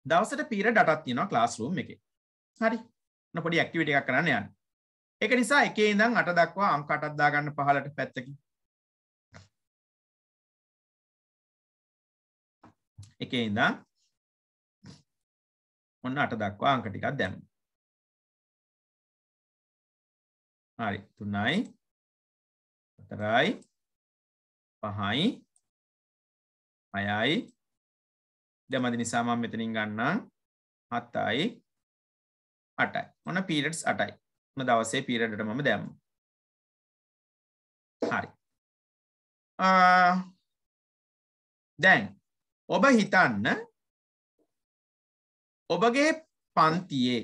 දවසට පීර ඩටත් තියෙන ලාස්රූම් එක හරි පොඩි ඇක්ටිවිට එකක් කරන්න යන්න එක නිසා එකේ ඉඳං අට දක්වා අංක අටත්දා ගන්න පහලට පැත්තකින් එකේ ඉඳං ඔන්න අට දක්වා අංක ටිකක් දැම්ම හරි තුනයි හතරයි පහයි හයයි දමදි නිසා මම මෙතනින් ගන්නම් හතයි අටයි මොන පීරටස් අටයි ම දවසේ පීරටට මම දැම් හරි දැන් ඔබ හිතන්න ඔබගේ පන්තියේ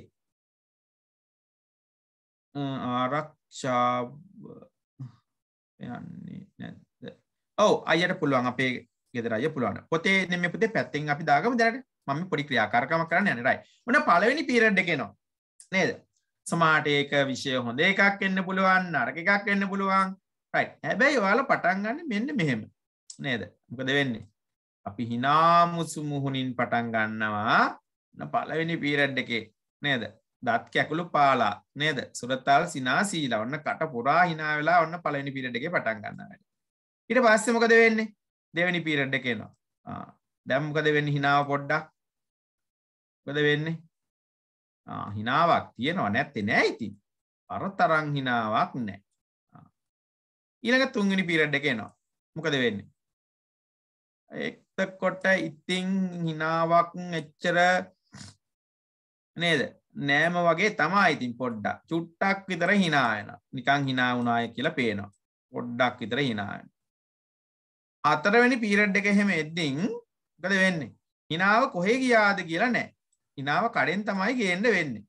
ආරක් ශාබ පෙනන්නේ uh, නැත්ද ඔව අයට පුළුවන් අපේ ගෙදරය පුළුවන් පොතේ නෙම පොතේ පැත්තෙන් අපි දාගම දැනට මම පොඩි ක්‍රියාකාරකම කරන්න යනරයි ඕන පලවෙනි පීරඩ් එකනවා නේද සමාට ඒක විෂය හොඳ එකක් එන්න පුළුවන් අරක එකක් එන්න පුළුවන් රයි් හැබැයි ඔයාල පටන්ගන්න මෙන්න මෙහෙම නේද මොකද වෙන්නේ අපි හිනාමුසු මුහුණින් පටන් ගන්නවා පලවෙනි පීරඩ් එකේ නේද දත් කැකුළු පාලා නේද සුරතල් සිනාසීලා ඔන්න කට පුරා හිනා වෙලා ඔන්න පළවෙනි පීරියඩ් එකේ පටන් ගන්නවා වැඩි. ඊට පස්සේ මොකද වෙන්නේ? දෙවෙනි පීරියඩ් එක එනවා. ආ දැන් මොකද වෙන්නේ හිනාව පොඩ්ඩක්? මොකද වෙන්නේ? ආ හිනාවක් තියෙනවා නැත්තේ නෑ ඉතින්. අර තරම් හිනාවක් නෑ. ඊළඟ තුන්වෙනි පීරියඩ් එක එනවා. මොකද වෙන්නේ? එක්තකොට ඉතින් හිනාවක් එච්චර නේද නෑම වගේ තමා ඉතින් පොඩ්ඩක් චුට්ටක් විතර හිනායන නිකං හිනා වුනාය කියලා පේනවා පොඩ්ඩක් විතර හිනායන අතරවැනි පීරඩ් එක එහෙම එද්දිං ගද වෙන්නේ හිනාව කොහේ ගියාද කියලා නෑ හිනාව කඩෙන් තමයි ගේන්න වෙන්නේ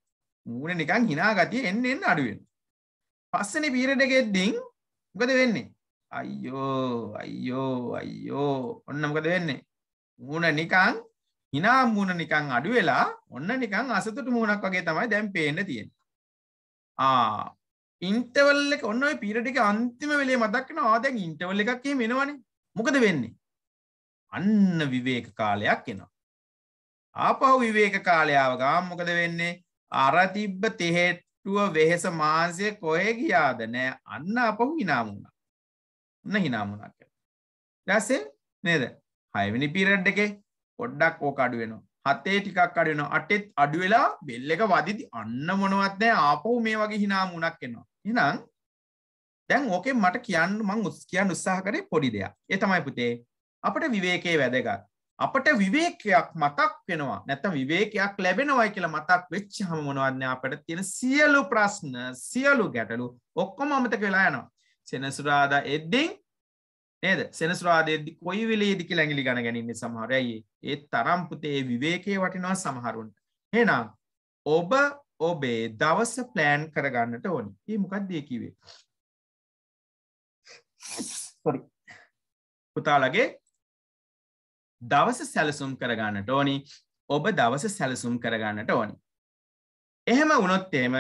මූුණ නිකං හිනා ගතිය එන්න එන්න අඩුවෙන් පස්සන පීරඩ එක එද්දිං ගද වෙන්නේ අයියෝ අයියෝ අයියෝ ඔන්න මොකද වෙන්නේ මූුණ නිකං හිනා මූුණ නිකං අඩු වෙලා ඔන්න නිකං අසතුට මූුණක් වගේ තමයි දැම් පේන්න තියෙන ඉන්ටවල්ල ඔන්න පිරටික අන්තිම වෙලේ මදක්න ආදැන් ඉන්ටවල්ල එකක් කිය මෙෙනවන මොකද වෙන්නේ අන්න විවේක කාලයක් එනවා ආපහු විවේක කාලයාව ගාම් මොකද වෙන්නේ අරතිබ්බ තෙහෙට්ටුව වෙහෙස මාන්සය කොහෙ ගියාද නෑ අන්න අපහු හිනාමුණ උන්න හිනාමුණක් දැසේ නේද හයවිනි පිරට් එකේ ඔඩ්ඩක් ඕක අඩුවෙනවා හතේ ටිකක් අඩුවෙන අටෙත් අඩුවෙලා බෙල්ල එක වදිදි අන්න මොනවත්නෑ ආපව් මේ වගේ හිනාම උනක් එනවා එනම් දැන් ඕකෙ මට කියන්න මං උස් කියන්න උත්සාහ කරේ පොඩි දෙයක් ඒ තමයි පුතේ අපට විවේකයේ වැදගත් අපට විවේකයක් මතක් වෙනවා නැත්තම් විවේකයක් ලැබෙනවයි කියලා මතක් වෙච්ච හම මොනවත්න අපට තියෙන සියලු ප්‍රශ්න සියලු ගැටලු ඔක්කොම අමතක වෙලා යනවා සෙනසුරාදා එද්දිින් නේද සෙනසුරාදයේදි කොයි වෙලේදි කියලා ඇඟිලි ගණ ගැනින්නේ සමහර අය ඒ තරම් පුතේ විවේකයේ වටිනවා සමහරුන්ට එහෙනම් ඔබ ඔබේ දවස ප්ලෑන් කරගන්නට ඕනි ඒ මොකක්ද ඒ කිව්වේ සෝරි පුතාලගේ දවස සැලසුම් කරගන්නට ඕනි ඔබ දවස සැලසුම් කරගන්නට ඕනි එහෙම වුණොත් එහෙම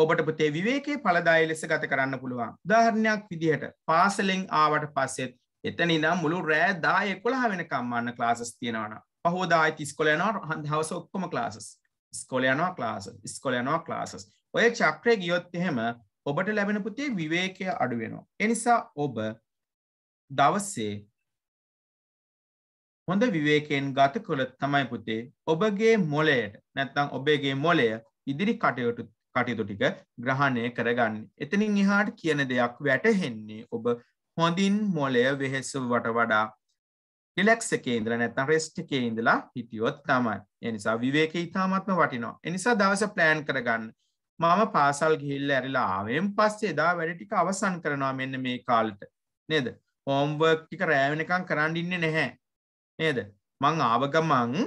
ඔබට පුතේ විවේකේ පලදායි ලෙස ගත කරන්න පුළුවන් දාහරණයක් විදිහට පාසලෙන් ආවට පස්සෙත් එතනි නම් මුළු රෑ දා එකොළහ වෙනකම්මන්න ලාසස් තියෙනවන පහෝදායි තිස්කොලයනවා හඳහවස ඔක්කොම ලාසස් ස්කොලයනවා ලාස ස්කොලයනවා ලාසස් ඔය චක්‍රය ගියොත් එහෙම ඔබට ලැබෙන පුතේ විවේකය අඩුවෙනවා එනිසා ඔබ දවස්සේ හොඳ විවේකයෙන් ගත කොළොත් තමයි පුතේ ඔබගේ මොලයට නැත්තං ඔබේගේ මොලය ඉදිරි කටයුතු කටයුතු ටික ග්‍රහණය කරගන්න. එතනින් එහාට කියන දෙයක් වැටහෙන්නේ ඔබ හොඳින් මොලය වෙහෙස්සවට වඩා ෙලෙක්ස කේන්දර නැතන් රෙස්ට් කේන්දලා හිටියොත් තමයි එනිසා විවේක ඉතාමත්ම වටිනවා එනිසා දවස ප්ලෑන් කරගන්න මම පාසල් ගිහිල්ල ඇරිලා ආවෙන් පස්සේ එදා වැඩටික අවසන් කරනවා මෙන්න මේ කාලට නේද හෝම්වර්ක් ටික රෑවෙනකං කරන්න ඉන්න නැහැ නේද මං ආවගමං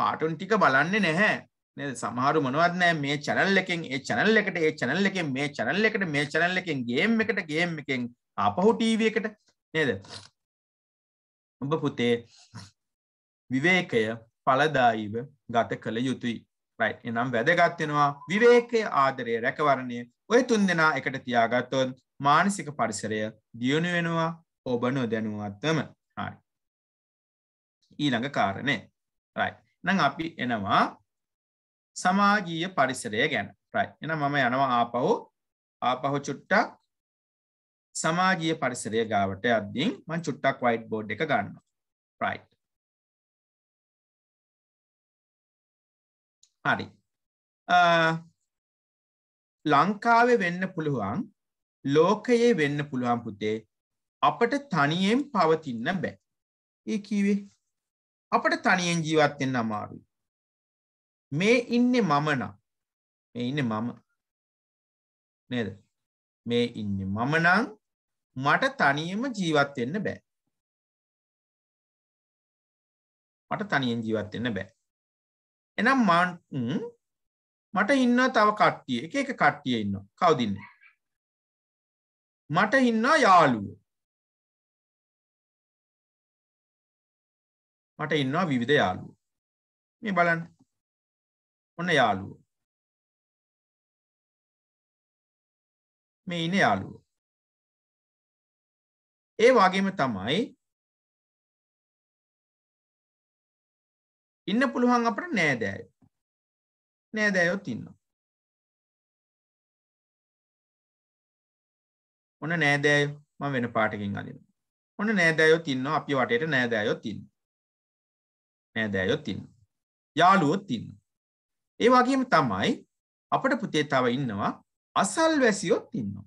කාටුන් ටික බලන්නේ නැහැ නේද සමහරු මොනවත් නැහැ මේ channel එකෙන් ඒ channel එකට ඒ channel එකෙන් මේ channel එකට මේ channel එකෙන් game එකට game එකෙන් ආපහු TV එකට නේද ඔබ පුතේ විවේකය ඵලදායීව ගත කළ යුතුයි right එනම් වැදගත් වෙනවා විවේකය ආදරය රැකවරණය ඔය තුන් දෙනා එකට තියාගත්තොත් මානසික පරිසරය දියුණු වෙනවා ඔබ නොදැනුවත්වම හරි ඊළඟ කාරණේ right නම් අපි එනවා සමාජීය පරිසරය ගැන රයි එන මම යනවා ආපහු ආපහු චුට්ටක් සමාජීය පරිසරය ගාවට අදදිින් මං චුට්ටක් වයිට් බෝඩ් එක ගන්න ප්‍රයි් හරි ලංකාවේ වෙන්න පුළුවන් ලෝකයේ වෙන්න පුළුවන් පුතේ අපට තනියෙන් පවතින්න බෑ ඒ කීවේ අපට තනියෙන් ජීවත්වෙන් අමාරුයි මේ ඉන්න මම නම් මේ ඉන්න මම නේද මේ ඉන්න මම නම් මට තනියම ජීවත් වෙන්න බෑ මට තනියෙන් ජීවත් වෙන්න බෑ එනම් මට ඉන්න තව කට්ටිය එක එක කට්ටිය ඉන්න කවදින්න මට ඉන්න යාළුවෝ මට ඉන්නවා විවිධ යාලුව මේ බලන්න ඔන්න යාළුවෝ. මේ ඉන්න යාළුවෝ. ඒ වගේම තමයි ඉන්න පුළුවන් අපට නෑදෑයෝ. නෑදෑයොත් ඉන්නවා. ඔන්න නෑදෑයෝ මම වෙන පාටකින් අදිනවා. ඔන්න නෑදෑයොත් ඉන්නවා අපි වටේට නෑදෑයොත් ඉන්නවා. නෑදෑයොත් ඉන්නවා. යාළුවොත් ඉන්නවා. ඒ වගේම තමයි අපට පුතේ තව ඉන්නවා අසල්වැසියොත් ඉන්නවා.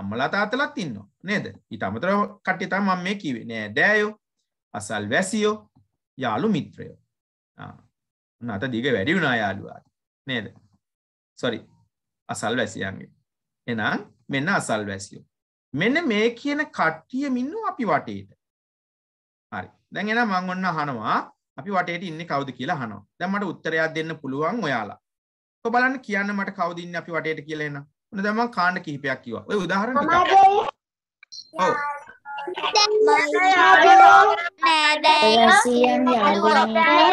අම්මලා තාතලත් ඉන්නවා නේද? ඊට අමතරව කට්ටිය තමයි මම මේ කිව්වේ නෑ දෑයෝ අසල්වැසියෝ යාළු මිත්‍රයෝ. ආ. නත දිග වැඩි වුණා යාළුවා. නේද? සොරි. අසල්වැසියන්ගේ. එහෙනම් මෙන්න අසල්වැසියෝ. මෙන්න මේ කියන කට්ටියම ඉන්නවා අපි වටේට. හරි. දැන් එහෙනම් මම ඔන්න අහනවා අපි වටේට ඉන්න කවුද කියලා හනවා දැන් මට උත්තරයක් දෙන්න පුළුවන් ඔයාලා ඔක බලන්න කියන්න මට කවුද ඉන්නේ අපි වටේට කියලා එන ඔන්න දැන් මම කාණ්ඩ කිහිපයක් කිව්වා ඔය උදාහරණ ටිකක් ඔව් නෑ දැන්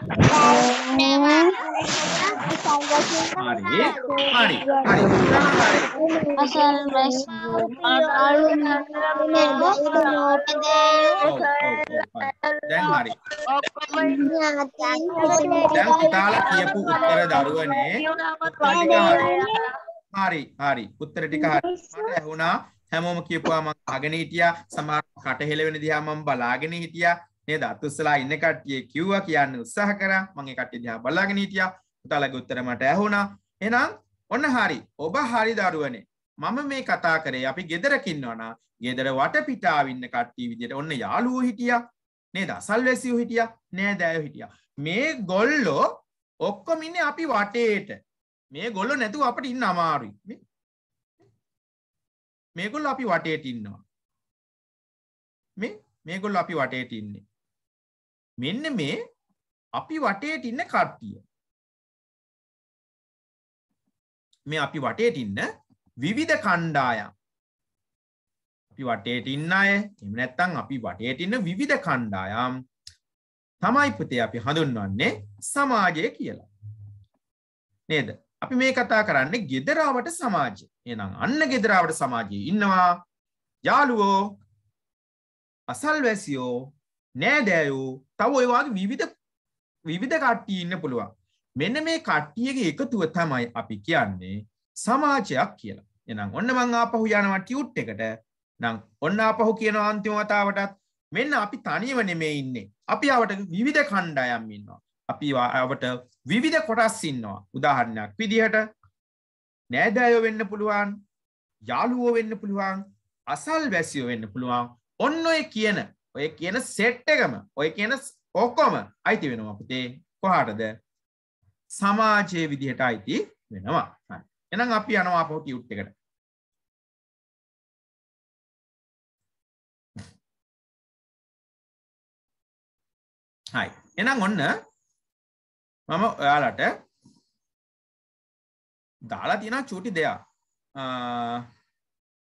හරි හරි හරි අසල් රයිස් ආලු දැන් හරි දැන් පුතාලා කියපු උත්තර දරුවනේ හරි හරි උත්තර ටික හරි මට ඇහුණා හැමෝම කියපුවා මම අගෙන හිටියා සමහර කට හෙලවෙන දිහා මම බලාගෙන හිටියා නේද අත්උස්සලා ඉන්න කට්ටිය කිව්වා කියන්න උත්සාහ කරා මම ඒ කට්ටිය දිහා බලාගෙන හිටියා පුතාලගේ උත්තර මට ඇහුණා එහෙනම් ඔන්න හරි ඔබ හරි දරුවනේ මම මේ කතා කරේ අපි ගෙදරකින්නවනා ගෙදර වටපිටාවින්න කට්ටි විදියට ඔන්න යාලුවෝ හිටිය නේ දසල්වැසියෝ හිටිය නෑ දෑය හිටිය මේ ගොල්ලෝ ඔක්කොමින්න අපි වටේට මේ ගොල්ලො නැතුව අපට ඉන්න අමාරුයි මේගොල්ල අපි වටේට ඉන්නවා මේ මේගොල්ල අපි වටේට ඉන්නේ මෙන්න මේ අපි වටේට ඉන්න කට්ටිය. මේ අපි වටේට ඉන්න විවිධ කණ්ඩායම්. අපි වටේට ඉන්න අය එම නැත්තං අපි වටේට ඉන්න විවිධ කණ්ඩායම් තමයි පුතේ අපි හඳුන්වන්නේ සමාජය කියලා. නේද? අපි මේ කතා කරන්නේ ගෙදරාවට සමාජය. එහෙනම් අන්න ගෙදරාවට සමාජයේ ඉන්නවා යාළුවෝ, අසල්වැසියෝ, නෑදෑයෝ, තව ඔයවාගේ විවිධ විවිධ කට්ටිය ඉන්න පුළුවන් මෙන්න මේ කට්ටියගේ එකතුව තමයි අපි කියන්නේ සමාජයක් කියලා එනම් ඔන්න මං ආපහු යනවා ටියුට් එකට නම් ඔන්න ආපහු කියන අන්තිම වතාවටත් මෙන්න අපි තනියම නෙමේ ඉන්නේ අපි අවට විවිධ කණ්ඩායම් ඉන්නවා අපි අවට විවිධ කොටස් ඉන්නවා උදාහරණයක් විදිහට නෑදෑයෝ වෙන්න පුළුවන් යාළුවෝ වෙන්න පුළුවන් අසල් වැසියෝ වෙන්න පුළුවන් ඔන්න ඔය කියන ඔය කියන සෙට් එකම ඔය කියන ඔක්කොම අයිති වෙනවා පුතේ කොහටද සමාජයේ විදිහට අයිති වෙනවා එනම් අපි යනවා අපෝ ටියුට් එකට හයි එනම් ඔන්න මම ඔයාලට දාලා තියෙන චූටි දෙයක්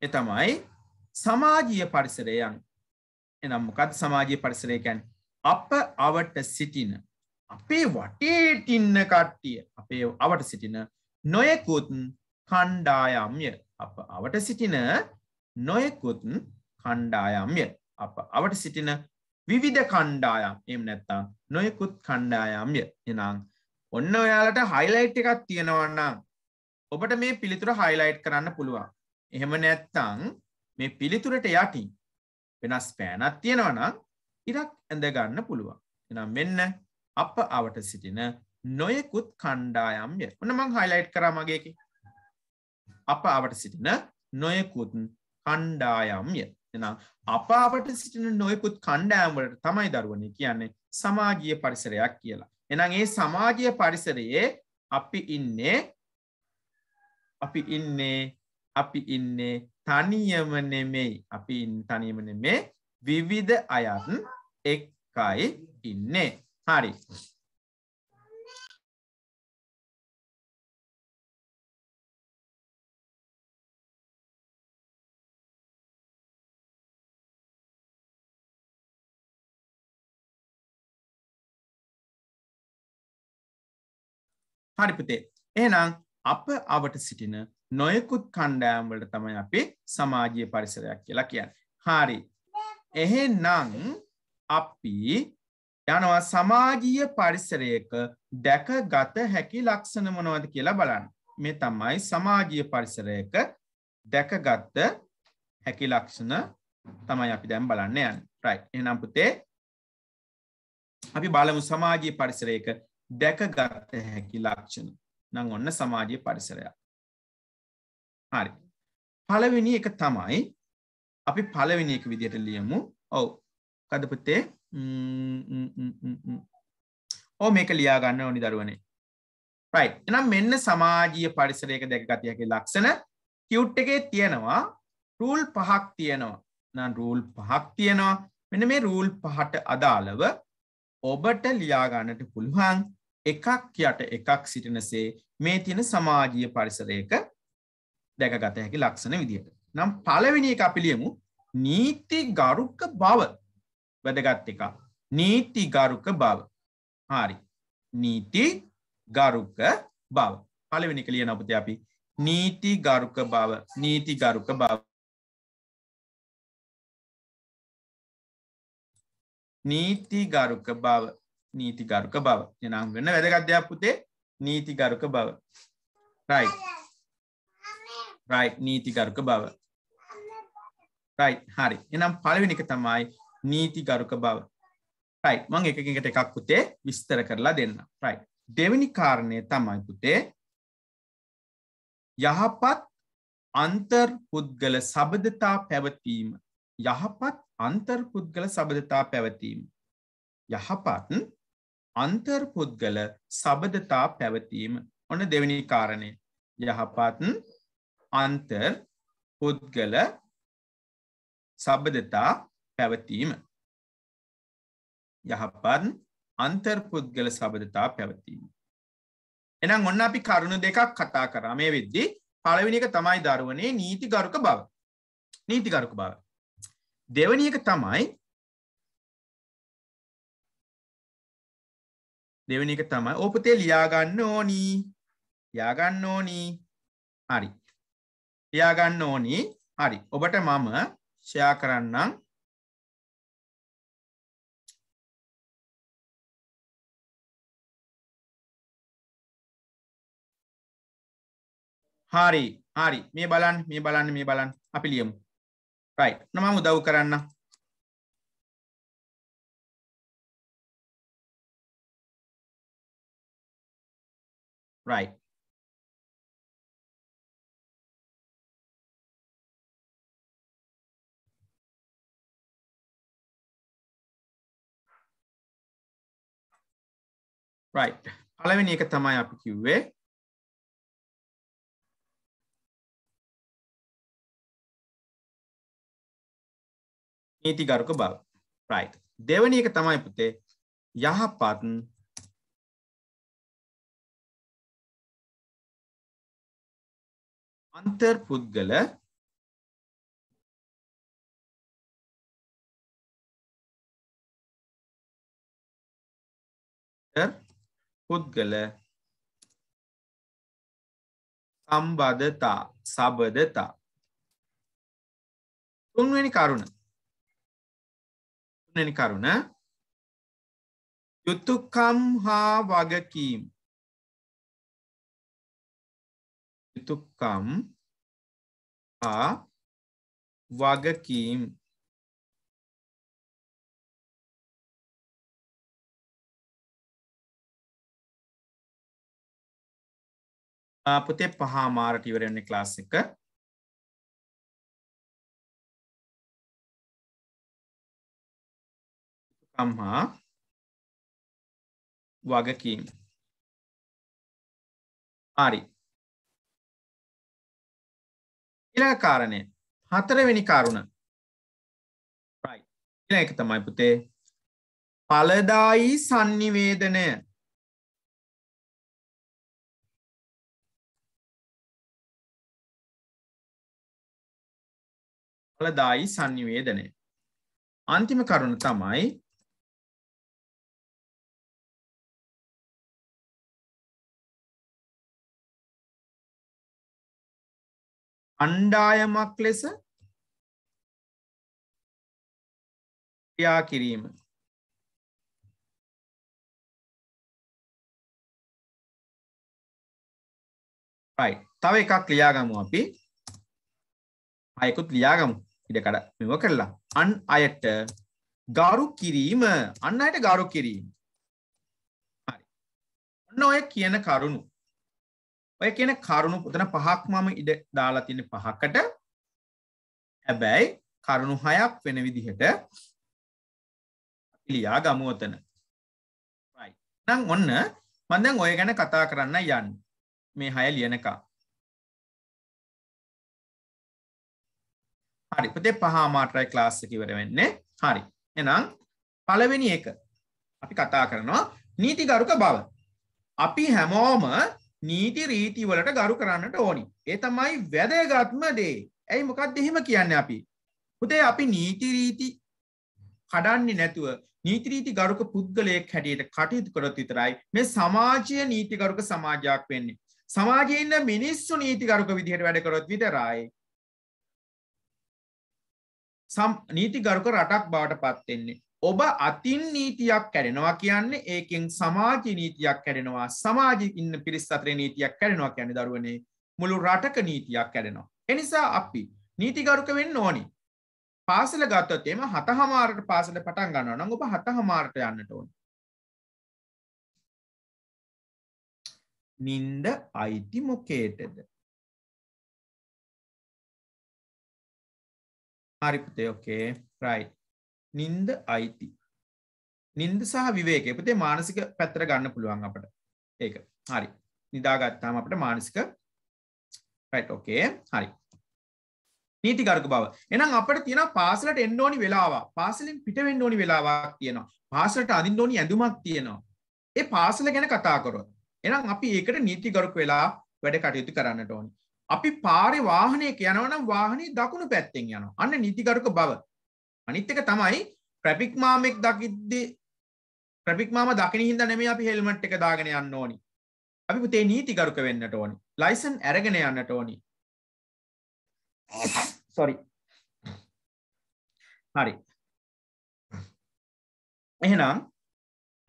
එතමයි සමාජීය පරිසරයන් එනම් මොකත් සමාජය පරිසරයකැන් අප අවට සිටින අපේ වටේටින්න කට්ටිය අපේ අවට සිටින නොයකුතුන් කණ්ඩායම්ය අප අවට සිටින නොයකුතුන් කණ්ඩායම්ය අප අවට සිටින විවිධ කණ්ඩායම් එම නැත්තා නොයකුත් කණ්ඩායම්ය එනම් ඔන්න ඔයාලට හයිලයිට් එකක් තියෙනවන්නම් ඔබට මේ පිළිතුර හයිලයිට් කරන්න පුළුවන් එහෙම නැත්තං මේ පිළිතුරට යටින් වෙනස් පෑනක් තියෙනවනම් ඉරක් ඇඳගන්න පුළුවන්. එනම් මෙන්න අප අවට සිටින නොයෙකුත් කණ්ඩායම්ය ඔන්න මං හයිලයිට් කරා මගේකි. අප අවට සිටින නොයෙකුත් කණ්ඩායම්ය එනම් අප අපට සිටින නොයෙකුත් කණ්ඩෑම්වලට තමයි දරුවනි කියන්නේ සමාජීය පරිසරයක් කියලා. එනම් ඒ සමාජය පරිසරයේ අපි ඉන්නේ අපි ඉන්නේ අපි ඉන්නේ තනියම නෙමෙයි අපි තනියම නෙමේ විවිධ අයත් එක්කයි ඉන්නේ හරි හරිපතේ එහනම් අප අවට සිටින නොයකුත් කණ්ඩෑම් වලට තමයි අපි සමාජය පරිසරයක් කියලා කියන්න. හාරි. එහෙනං අපි යනවා සමාජීය පරිසරයක දැකගත හැකි ලක්ෂණ මොනවද කියලා බලන්න. මේ තමයි සමාජීය පරිසරයක දැකගත්ත හැකි ලක්ෂණ තමයි අපි දැන් බලන්න යන්න. රයිට්. එහෙනම් පුතේ අපි බලමු සමාජීය පරිසරයක දැකගත හැකි ලක්ෂණ. නම් ඔන්න සමාජීය පරිසරයක්. හරි පළවෙනි එක තමයි අපි පළවෙනි එක විදියට ලියමු ඔව් කදපුත්තේ ඕ මේක ලියාගන්න ඕනි දරුවනේ රයි එනම් මෙන්න සමාජීය පරිසරයක දැකගතියගේ ලක්ෂණ කිවට් එකේ තියෙනවා රූල් පහක් තියෙනවා නම් රූල් පහක් තියෙනවා මෙන මේ රූල් පහට අදාළව ඔබට ලියාගන්නට පුළුවන් එකක් යට එකක් සිටිනසේ මේ තියෙන සමාජීය පරිසරයක දැකගත හැකි ලක්ෂණ විදිහට. නම් පළවෙනි එක අපි ලියමු නීති ගරුක බව වැදගත් එක. නීති ගරුක බව. හරි. නීති ගරුක බව. පළවෙනි එක ලියන අපතේ අපි නීති ගරුක බව නීති ගරුක බව නීති ගරුක බව නීති ගරුක බව යනම් වෙන්න වැදගත්දයක් පුතේ නීති ගරුක බව රයි රයි් නීතිගරුක බව රයි් හරි එනම් පළවෙනික තමයි නීතිගරුක බව රයි් මං එකකට එකක් පුතේ විස්තර කරලා දෙන්න රයි් දෙවැනි කාරණය තමයි පුතේ යහපත් අන්තර් පුද්ගල සබඳතා පැවතීම යහපත් අන්තර් පුද්ගල සබඳතා පැවතීම යහපත් අන්තර් පුද්ගල සබඳතා පැවතීම ඔන්න දෙවැනි කාරණය යහපත් අන්තර් පුද්ගල සබදතා පැවතීම. යහපත් අන්තර්පුද්ගල සබදතා පැවතීම. එනම් ඔන්න අපි කරුණු දෙකක් කතා කරා මේ වෙද්දි පළවෙනි එක තමයි දරුවනේ නීතිගරුක බව. නීතිගරුක බව. දෙවනි එක තමයි දෙවනි එක තමයි ඕපතේ ලියාගන්න ඕනි. ලියාගන්න ඕනි. හරි. ලියාගන්න ඕනි හරි ඔබට මම ෂයා කරන්නම් හරි හරි මේ බලන් මේ බලන්න මේ බලන් අපි ලියමු රයි නමම උදව් කරන්න right රයි් පළවෙනි එක තමයි අපි කිව්වේ නීති ගරුක බව රයි් දෙවනි එක තමයි පුතේ යහපත් අන්තර් පුද්ගල Sure. පුද්ගල සම්බධතා සබධතා තුන්වැනි කරුණ තුන්වැනි කරුණ යුතුකම් හා වගකීම් යුතුකම් හා වගකීම් පුතේ පහා මාරට ඉවරන්නේ ක්ලාස් එක කම්හා වගකීම් හරි ඊළඟ කාරණය හතරවෙනි කරුණ ඊළඟ එක තමයි පුතේ ඵලදායි sannivedanaya ඵලදායි සංනිවේදනය. අන්තිම කරුණ තමයි අණ්ඩායමක් ලෙස ක්‍රියා කිරීම තව එකක් ලියාගමු අපි අයකුත් ලියාගමු ඉඩකඩ මෙම කරලා අන් අයට ගරු කිරීම අන්න අයට ගරු කිරීම හරි ඔන්න ඔය කියන කරුණු ඔය කියන කරුණු පුතන පහක් මම ඉඩ දාලා තියෙන පහකට හැබැයි කරුණු හයක් වෙන විදිහට ලියා ගමුවතන නම් ඔන්න මඳන් ඔය ගැන කතා කරන්න යන්න මේ හය ලියනකා හරි පුතේ පහමාටරයි ක්ලාස් එක ඉවර වෙන්නේ හරි එහෙනම් පළවෙනි එක අපි කතා කරනවා නීතිගරුක බව අපි හැමෝම නීති රීති වලට ගරු කරන්නට ඕනි ඒ තමයි වැදගත්ම දේ ඇයි මොකක්ද එහෙම කියන්නේ අපි පුතේ අපි නීති රීති කඩන්නේ නැතුව නීතිරීති ගරුක පුද්ගලයෙක් හැටියට කටයුතු කරොත් විතරයි මේ සමාජය නීතිගරුක සමාජයක් වෙන්නේ. සමාජයේ ඉන්න මිනිස්සු නීතිගරුක විදිහට වැඩ කරොත් විතරයි සම් නීතිගරුක රටක් බවට පත්වෙන්නේ. ඔබ අතින් නීතියක් කැඩෙනවා කියන්නේ ඒකෙන් සමාජ නීතියක් කැඩෙනවා සමාජ ඉන්න පිරිස් අතරේ නීතියක් කැඩෙනවා කියන දරුවනේ මුළු රටක නීතියක් කැඩෙනවා. එනිසා අපි නීතිගරුක වෙන්න ඕනි. පාසල ගත්තොත් එම හතහමාරට පාසල පටන් ගන්නවා නම් ඔබ හතහමාරට යන්නට ඕනි. නින්ද අයිති මොකේටද හරිපතය ඕකේ රයි නින්ද අයිති නින්ද සහ විවේක පතේ මානසික පැත්තර ගන්න පුළුවන් අපට ඒක හරි නිදාගත්තාම අපට මානසික පැට් ඕකේ හරි නීතිගරක බව එනම් අපට තියෙන පාසලට එන්ඩෝනි වෙලාවා පාසලින් පිටවෙන්න ඕනි වෙලාවක් තියෙනවා පාසලට අඳින්ඩෝනි ඇඳුමක් තියෙනවා ඒ පාසල ගැන කතාකොරොත් එනම් අපි ඒකට නීතිගරුක් වෙලා වැඩ කටයුතු කරන්නට ඕනි අපි පාරි වාහනයක යනවනම් වාහනේ දකුණු පැත්තෙන් යන අන්න නිතිගරුක බව අනිත්තක තමයි ප්‍රපික් මාමෙක් දකිද්දි ප්‍රපික් මාම දකින හිද නෙම අපි හෙල්මට් එක දාගෙන යන්න ඕනි අපි පුතේ නීතිගරුක වෙන්නට ඕනි ලයිසන් ඇරගෙන යන්නට ඕනි සොරි හරි එහෙනම්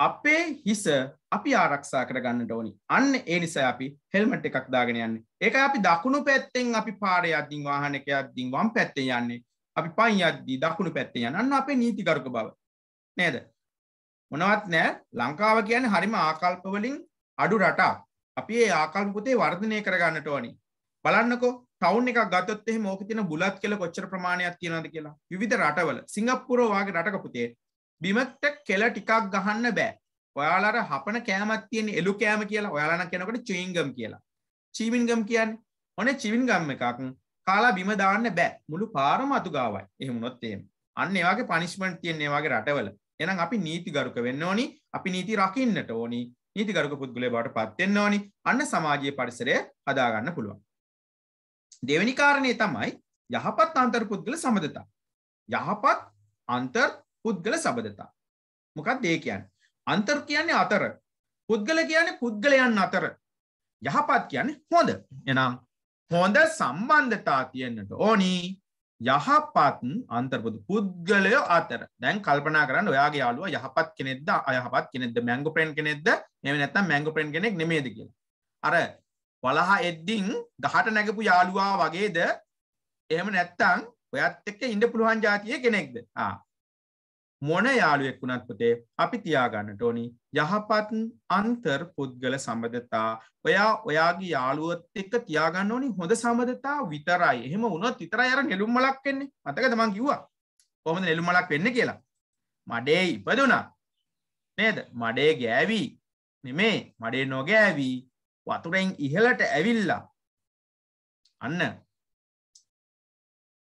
අපේ හිස අපි ආරක්ෂා කරගන්න ඕනි අන්න ඒ නිසා අපි හෙල්මට එකක් දාගෙන යන්න ඒක අපි දකුණු පැත්තෙන් අපි පාර අද්දිින් වාහනක අද්දිින් වම් පැත්තේ යන්නේ අපි පයින් අද්දී දකුණු පැත්තේ යන්න අපේ නීතිකරක බව නේද මොනවත් නෑ ලංකාව කියන හරිම ආකල්පවලින් අඩු රටා අපි ඒ ආකල්පපුතේ වර්ධනය කරගන්නට ඕනි බලන්නකෝ ටවුන් එක ගතොත්තෙ මෝක තින බුලත් කියල කොච්චර ප්‍රමාණයක් තියෙනද කියලා විධ රටවල සිංගප්පුරෝවාගේ රටකපුතේ බිමට කෙල ටිකක් ගහන්න බෑ ඔයාලට හපන කෑමක් තියෙන එළු කෑම කියලා ඔයාලන කෙනකට චුයින්ගම් කියලා චීවින්ගම් කියන්න ඔන චිවින්ගම් එකක් කාලා බිම දාන්න බෑ මුළු පාරම අතුගාවයි එහෙමුණොත් එම අන්න ඒවාගේ පනිශ්මන්ට තියන්නේ වගේ රටවල එනම් අපි නීති ගරුක වෙන්න ඕනි අපි නීති රකින්නට ඕනි නීති ගරුක පුද්ගලය බවට පත්වෙන්න ඕනි අන්න සමාජය පරිසරය හදාගන්න පුළුවන් දෙවැනි කාරණය තමයි යහපත් අන්තර් පුද්ගල සබඳතා. යහපත් අන්තර් පුද්ගල සබඳතා. මොකක් දේකයන් අන්තර් කියන්නේ අතර පුද්ගල කියන්නේ පුද්ගලයන් අතර යහපත් කියන්නේ හොඳ එනම් හොඳ සම්බන්ධතා තියෙන්න්නට ඕනි යහපත් අන්තර්පුදු පුද්ගලයෝ අතර දැන් කල්පනා කරන්න ඔයාගේ යාලුව යහපත් කෙනෙද අයහපත් කෙනෙද මැංග ප්‍රෙන්් කෙනෙද එම නැත මැංග ප්‍රෙන්් කෙනෙක් නෙමේද කියලා අර වලහා එද්දිං ගහට නැගපු යාළුවා වගේද එහෙම නැත්තං ඔයත් එක්ක ඉඩ පුළුවන් ජාතිය කෙනෙක්ද මොන යාළුවෙක් වුණත් පුතේ අපි තියාගන්නට ඕනි යහපත් අන්තර් පුද්ගල සබඳතා ඔයා ඔයාගේ යාළුවත් එක්ක තියාගන්න ඕනි හොඳ සබඳතා විතරයි එහෙම වුණොත් විතර අර නෙළුම්මලක් වෙන්නේ මතක තමන් කිව්වා කොහොමද නෙළුම්මලක් වෙන්න කියලා මඩේ ඉපදුනා නේද මඩේ ගෑවී නෙමේ මඩේ නොගෑවී වතුරෙන් ඉහලට ඇවිල්ලා අන්න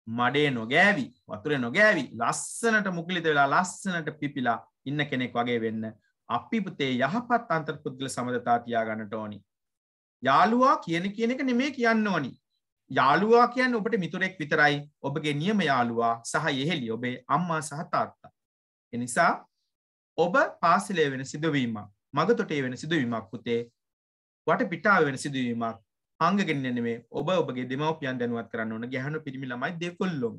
මඩේ නොගෑවි වතුරේ නොගෑවි ලස්සනට මුකලිත වෙලා ලස්සනට පිපිලා ඉන්න කෙනෙක් වගේ වෙන්න අපි පුතේ යහපත් අන්තර්පුද්ගල සමඳතා තියාගන්නට ඕනි. යාළුවා කියන කියන එක නෙමේ කියන්න ඕනි. යාළුවා කියන්න ඔබට මිතුරෙක් විතරයි ඔබගේ නියම යාළුවා සහ එහෙලි ඔබේ අම්මා සහ තාත්තා. එනිසා ඔබ පාසලය වෙන සිදුවීමක් මගතොටේ වෙන සිදුවීමක් පුතේ වට පිටාව වෙන සිදුවීමක් හංගගෙනනේ ඔබ ඔබගේ දෙමවපියන් දැනුවත් කරන්න ඕන ගැහනු පිරිමි ළමයි දෙකොල්ලොම්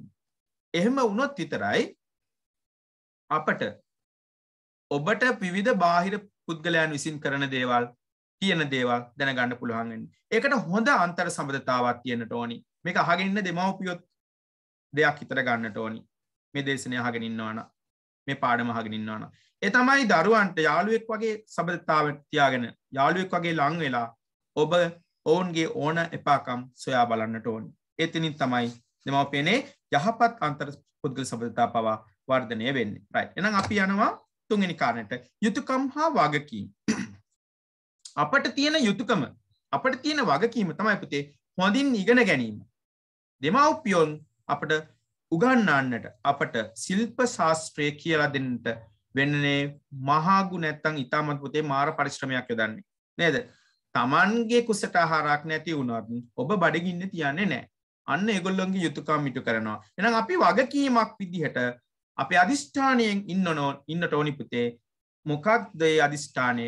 එහෙම වුණොත් විතරයි අපට ඔබට විවිධ බාහිර පුද්ගලයන් විසින් කරන දේවල් කියන දේවල් දැනගන්න පුළුවන්ගෙන් ඒකට හොඳ අන්තර සබඳතාවත් තියෙන ටෝනි මේක අහගෙන්න්න දෙමවපියොත් දෙයක් හිතර ගන්න ටෝනි මේ දේශනය අහගෙනන්නවාන මේ පාඩම හගෙනන්නවාන එතමයි දරුවන්ට යාළුවෙක් වගේ සබධතාව තියාගෙන යාළුවෙක් වගේ ලංවෙලා ඔබ ඔවුන්ගේ ඕන එපාකම් සොයා බලන්නට ඕන්. එතිනින් තමයි දෙමවපනේ යහපත් අන්තර් පුද්ගල සබඳතා පවා වර්ධනය වෙන්න රයි එනම් අපි යනවා තුන්ගනි කාරණයට යුතුකම් හා වගකීම්. අපට තියෙන යුතුකම අපට තියෙන වගකීම තමයි පුතේ හොඳින් ඉගෙන ගැනීම. දෙමවපියොන් අපට උගන්නාන්නට අපට ශිල්ප ශාස්ත්‍රය කියලා දෙන්නට වෙන්නනේ මහාගු නැත්තං ඉතාමත් පුතේ මාර පරිශ්‍රමයක් යොදන්නේ නේද තමන්ගේ කුසට හාරක් නැති වුණත් ඔබ බඩගින්න තියන්නේ නෑ අන්න එගොල්ලොන්ගේ යුතුකම් මිටු කරනවා එනම් අපි වගකීමක් විදිහට අපේ අධිෂ්ඨානයෙන් ඉන්න නෝ ඉන්න ටෝනි පුතේ මොකක්දේ අධිෂ්ඨානය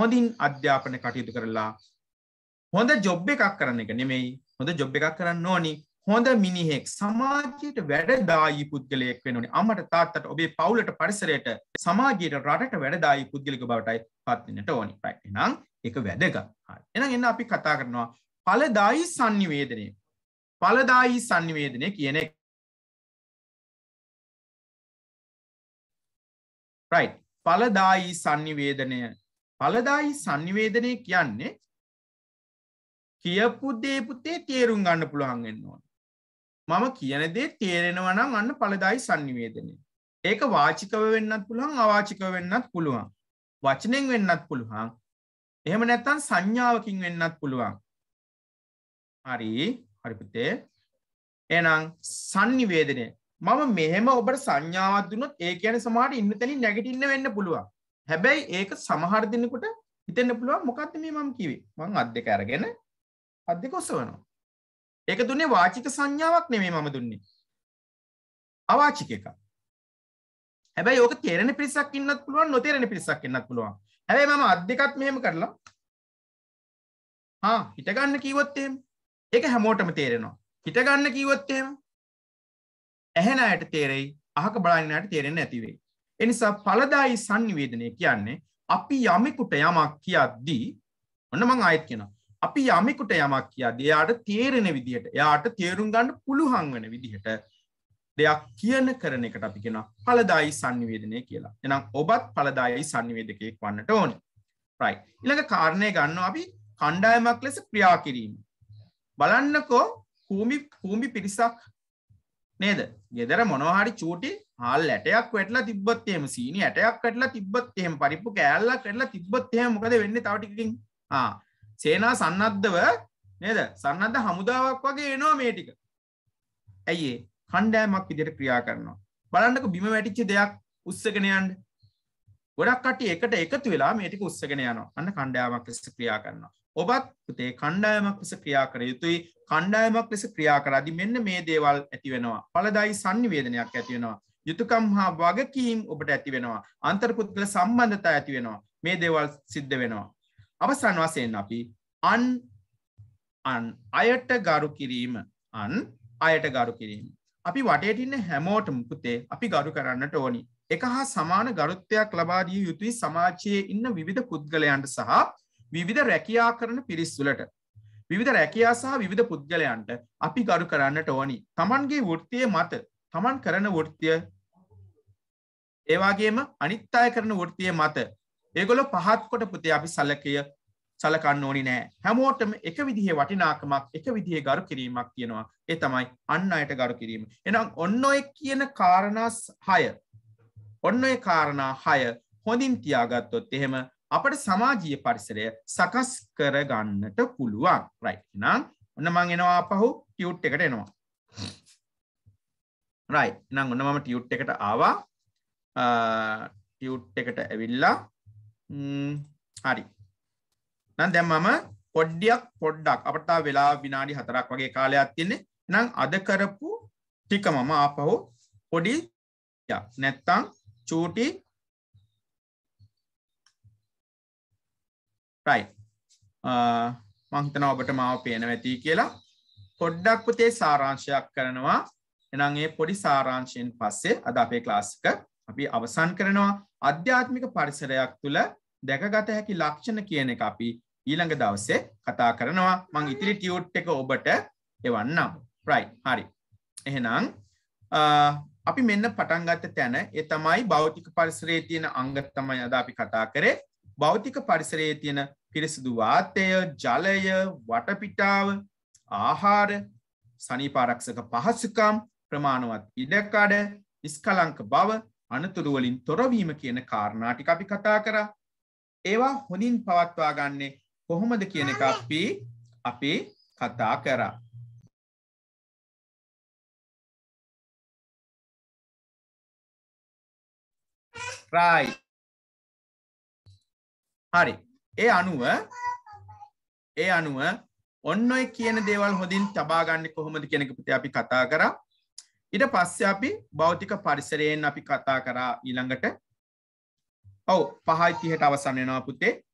හොඳින් අධ්‍යාපන කටයුතු කරලා හොඳ ජොබ් එකක් කරන්න එක නෙමෙයි හොඳ ජොබ් එකක් කරන්න ඕනි හොඳ මිනිහෙක් සමාජයට වැඩදායි පුද්ගලයෙක් වෙනනි අමට තාත්තට ඔබේ පවුලට පරිසරයට සමාජයට රටට වැඩදායි පුද්ගලික බවටයි පත්වන්නට ඕනි පැක්නම් එක වැදග එන එන්න අපි කතා කරනවා පලදායි සංනිවේදනය පලදායි සංනිවේදනය කියන එක රයි පලදායි සංනිවේදනය පලදායි සංනිවේදනය කියන්නේ කියපු දේපුතේ තේරුම් ගන්න පුළුවන්ගෙන්න්න ඕන මම කියනදේ තේරෙනවනම් අන්න පලදායි සංනිවේදනය ඒක වාචිකව වෙන්නත් පුළුවන් අවාචික වෙන්නත් පුළුවන් වචනෙන් වෙන්නත් පුළුවන් එහෙම නැත්තන් සංඥාවකින් වෙන්නත් පුළුවන් හරි හරිපුතේ එනම් සංනිවේදනය මම මෙහෙම ඔබට සංඥාවක් දුනොත් ඒ කියන සමහට ඉන්න තැනින් නැගටින්න වෙන්න පුළුවන් හැබැයි ඒක සමහර දෙනකොට හිතෙන්න පුළුවන් මොකක්ද මේ මම කිවේ මං අත් දෙක අරගෙන අත් දෙක ඔසවනවා ඒක දුන්නේ වාචික සංඥාවක් නෙමේ මම දුන්නේ අවාචික එක හැබැයි ඕක තේරෙන පිරිසක් ඉන්නත් පුළුවන් නොතේරෙන පිරිසක් ඉන්නත් පුළුවන් හැබැයි මම අත් දෙකත් මෙහෙම කරලා ආ හිටගන්න කිව්වොත් එහෙම ඒක හැමෝටම තේරෙනවා හිටගන්න කිව්වොත් එහෙම ඇහෙන අයට තේරෙයි අහක බලන අයට තේරෙන්නේ නැති වෙයි ඒ නිසා ඵලදායි sannivedanaya කියන්නේ අපි යමෙකුට යමක් කියද්දී ඔන්න මං ආයෙත් කියනවා අපි යමෙකුට යමක් කියද්දී එයාට තේරෙන විදිහට එයාට තේරුම් ගන්න පුළුවන් වෙන විදිහට දෙයක් කියන කරන එකට අපි කෙන පලදායි සංනිවේදනය කියලා එනම් ඔබත් පලදායි සංනිවේදකයෙක් වන්නට ඕන ප්‍රයි ඉළඟ කාරණය ගන්න අපි කණ්ඩායමක් ලෙස ක්‍රියා කිරීම බලන්නකෝ හූමි හූමි පිරිසක් නේද ගෙදර මොනහරි චූටි හල් ඇටයක් වෙටලා තිබත්තේම සීනි ඇටයක් කටලා තිබත් එහෙම පරිප්පු කෑල්ල කරලා තිබත් එහෙ මොකද වෙන්න තවටිකින් සේනා සන්නද්ධව නේද සන්නද්ධ හමුදාවක් වගේ එනවා මේ ටික ඇයිඒ කණ්ඩෑමක් විදිට ක්‍රියා කරනවා. බලන්නක බිම වැටිච්ච දෙයක් උත්සගෙනයන්ට ගොඩක් කට එකට එකතු වෙලා මේටික උත්සගෙන යන අන්න කණ්ඩායමක් ලෙස ක්‍රියා කරනවා. ඔබත් පුතේ කණ්ඩායමක් ලෙස ක්‍රියා කර යුතුයි කණ්ඩායමක් ලෙස ක්‍රියා කරදි මෙන්න මේ දේවල් ඇතිවෙනවා. පලදායි සංනිවේදනයක් ඇතිවෙනවා. යුතුකම් හා වගකීම් ඔබට ඇතිවෙනවා. අන්තර්පුද්ගල සම්බන්ධතා ඇතිවෙනවා. මේ දේවල් සිද්ධ වෙනවා. අවසන් වසයෙන් අපි අන් අන් අයට ගරු කිරීම අන් අයට ගරු කිරීම. අපි වටේටින්න හැමෝටම පුතේ අපි ගරු කරන්නට ඕනි. එක හා සමාන ගරුත්වයක් ලබාදිය යුතුයි සමාජයේ ඉන්න විධ පුද්ගලයන්ට සහ විවිධ රැකයා කරන පිරිස්සුලට. විධ රැකයා සහ විධ පුද්ගලයන්ට අපි ගරු කරන්නට ඕනි. තමන්ගේ වෘත්තිය මත තමන් කරන වෘත්තිය ඒවාගේම අනිත්තාය කරන වෘත්තිය මත ඒගොල පහත් කොට පුතේ අපි සලකය සලකන්න ඕනි නෑ හැමෝටම එක විදිහ වටිනාකමක් එක විදිහ ගරු කිරීමක් තියෙනවා ඒ තමයි අන්න අයට ගරු කිරීම එනම් ඔන්න ඔය කියන කාරණස් හය ඔන්න ඔය කාරණා හය හොඳින් තියාගත්තොත් එහෙම අපට සමාජීය පරිසරය සකස් කරගන්නට පුළුවන් රයි නම් ඔන්න මං එනවා පහු ටියුට් එකට එනවා රයි නම් ඔන්න මම ටියුට් එකට ආවා ටියුට් එකට ඇවිල්ලා හරි නම් දැන් මම පොඩ්ඩියක් පොඩ්ඩක් අපට වෙලා විනාඩි 4ක් වගේ කාලයක් තියෙන්නේ. එහෙනම් අද කරපු ටික මම ආපහු පොඩි නැත්තම් චූටි right මම හිතනවා ඔබට මාව පේනවා ඇති කියලා පොඩ්ඩක් පුතේ සාරාංශයක් කරනවා. එහෙනම් ඒ පොඩි සාරාංශයෙන් පස්සේ අද අපේ ක්ලාස් එක අපි අවසන් කරනවා. අධ්‍යාත්මික පරිසරයක් තුළ දැකගත හැකි ලක්ෂණ කියන එක අපි ඊළඟ දවසේ කතා කරනවා මං ඉතිරි ටියුට් එක ඔබට එවන්නම් රයි හරි එහෙනම් අපි මෙන්න පටන්ගත්ත තැන ඒ තමයි භෞතික පරිසරයේ තියෙන අංග තමයි අද අපි කතා කරේ භෞතික පරිසරයේ තියෙන පිරිසිදු වාතය ජලය වටපිටාව ආහාර සනීපාරක්ෂක පහසුකම් ප්‍රමාණවත් ඉඩකඩ නිස්කලංක බව අනතුරුවලින් තොරවීම කියන කාරණාටික අපි කතා කරා ඒවා හොඳින් පවත්වා ගන්නේ කොහොමද කියන එක අපි අපි කතා කරා. රයි. හරි. ඒ අනුව ඒ අනුව ඔන්න ඔය කියන දේවල් හොඳින් තබා ගන්න කොහොමද කියන එක පුතේ අපි කතා කරා. ඊට පස්සේ අපි භෞතික පරිසරයෙන් අපි කතා කරා ඊළඟට. ඔව් 5:30ට අවසන් වෙනවා පුතේ.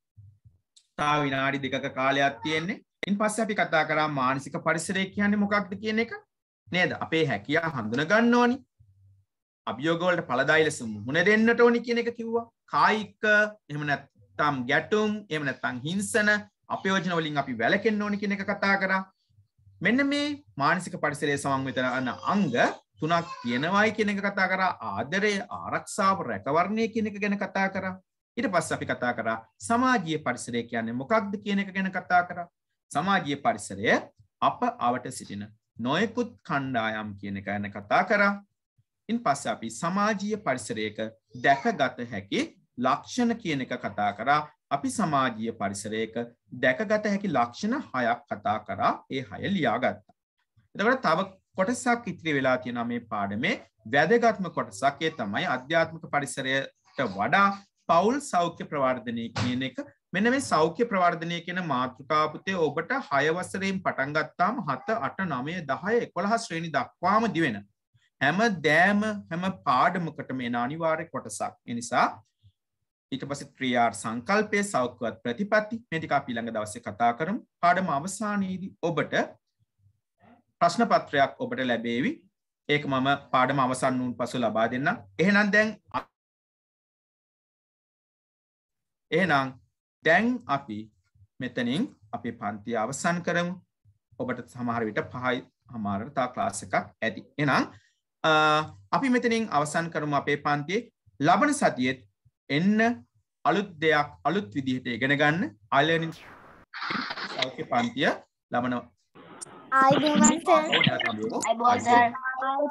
තව විනාඩි දෙකක කාලයක් තියෙන්නේ. ඉන් පස්සේ අපි කතා කරා මානසික පරිසරය කියන්නේ මොකක්ද කියන එක. නේද? අපේ හැකියාව හඳුන ගන්න ඕනි. අභියෝග වලට පළදායි ලෙස මුහුණ දෙන්නට ඕනි කියන එක කිව්වා. කායික එහෙම නැත්නම් ගැටුම්, එහෙම නැත්නම් හිංසන අපයෝජන වලින් අපි වැළකෙන්න ඕනි කියන එක කතා කරා. මෙන්න මේ මානසික පරිසරයේ සමන්විත අංග තුනක් තියෙනවයි කියන එක කතා කරා ආදරය ආරක්ෂාව රැකවරණය කියන එක ගැන කතා කරා ඉට පස් අපි කතා කරා සමාජය පරිසරය කියන්නේ මොකක්ද කියන එක ගැන කතා කරා සමාජය පරිසරය අප අවට සිටින නොයකුත් කණ්ඩායම් කියන එක ගැන කතා කරා ඉන් පස්ස අපි සමාජීය පරිසරයක දැකගත හැකි ලක්ෂණ කියන එක කතා කරා අපි සමාජීය පරිසරයක දැකගත හැකි ලක්ෂණ හයක් කතා කරා ඒ හය ලියාගත්තා. එතකට තව කොටසක් ඉතිරි වෙලා තියෙන මේ පාඩමේ වැදගත්ම කොටසක් ඒ තමයි අධ්‍යාත්මික පරිසරයට වඩා පවුල් සෞඛ්‍ය ප්‍රවර්ධනය කියන එක මෙන මේ සෞඛ්‍ය ප්‍රවර්ධනය කෙන මාතෘකාපතය ඔබට හයවසරයෙන් පටන්ගත්තාම හත අට නමය දහය එකොළහ ශ්‍රේණි දක්වාම දිවෙන. හැම දෑම හැම පාඩමකට මේ අනිවාරය කොටසක් එනිසා ඊට පස ත්‍රියාර් සංකල්පය සෞඛවත් ප්‍රතිපත්ති මෙටිකා පිළඟ දවස කතා කරම් පාඩම අවසානයේදී ඔබට ප්‍රශ්න පත්‍රයක් ඔබට ලැබේවි ඒක මම පාඩම අවසන් වූන් පසු ලබා දෙන්න එහෙනම් දැන් එහනම් දැන් අපි මෙතනින් අපි පන්ති අවසන් කරමු ඔබට සමහර විට පහයි හමාරතා ක්ලාස එකක් ඇති එනම් අපි මෙතනින් අවසන් කරමු අපේ පන්තියේ ලබන සතියෙත් එන්න අලුත් දෙයක් අලුත් විදිහට ඉගෙන ගන්න අලනි සෞඛ්‍ය පන්තිය ලබනවා iPhone sir iPhone sir Come,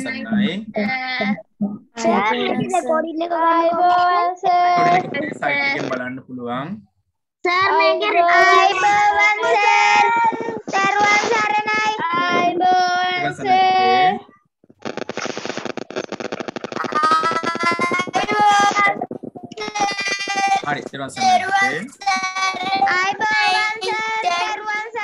Sanai. Saya balan peluang. Sir, make it I bawan sir. Sir, one sir and I. I bawan sir. Mari, tiruan sana. Oke. Okay. Ayo,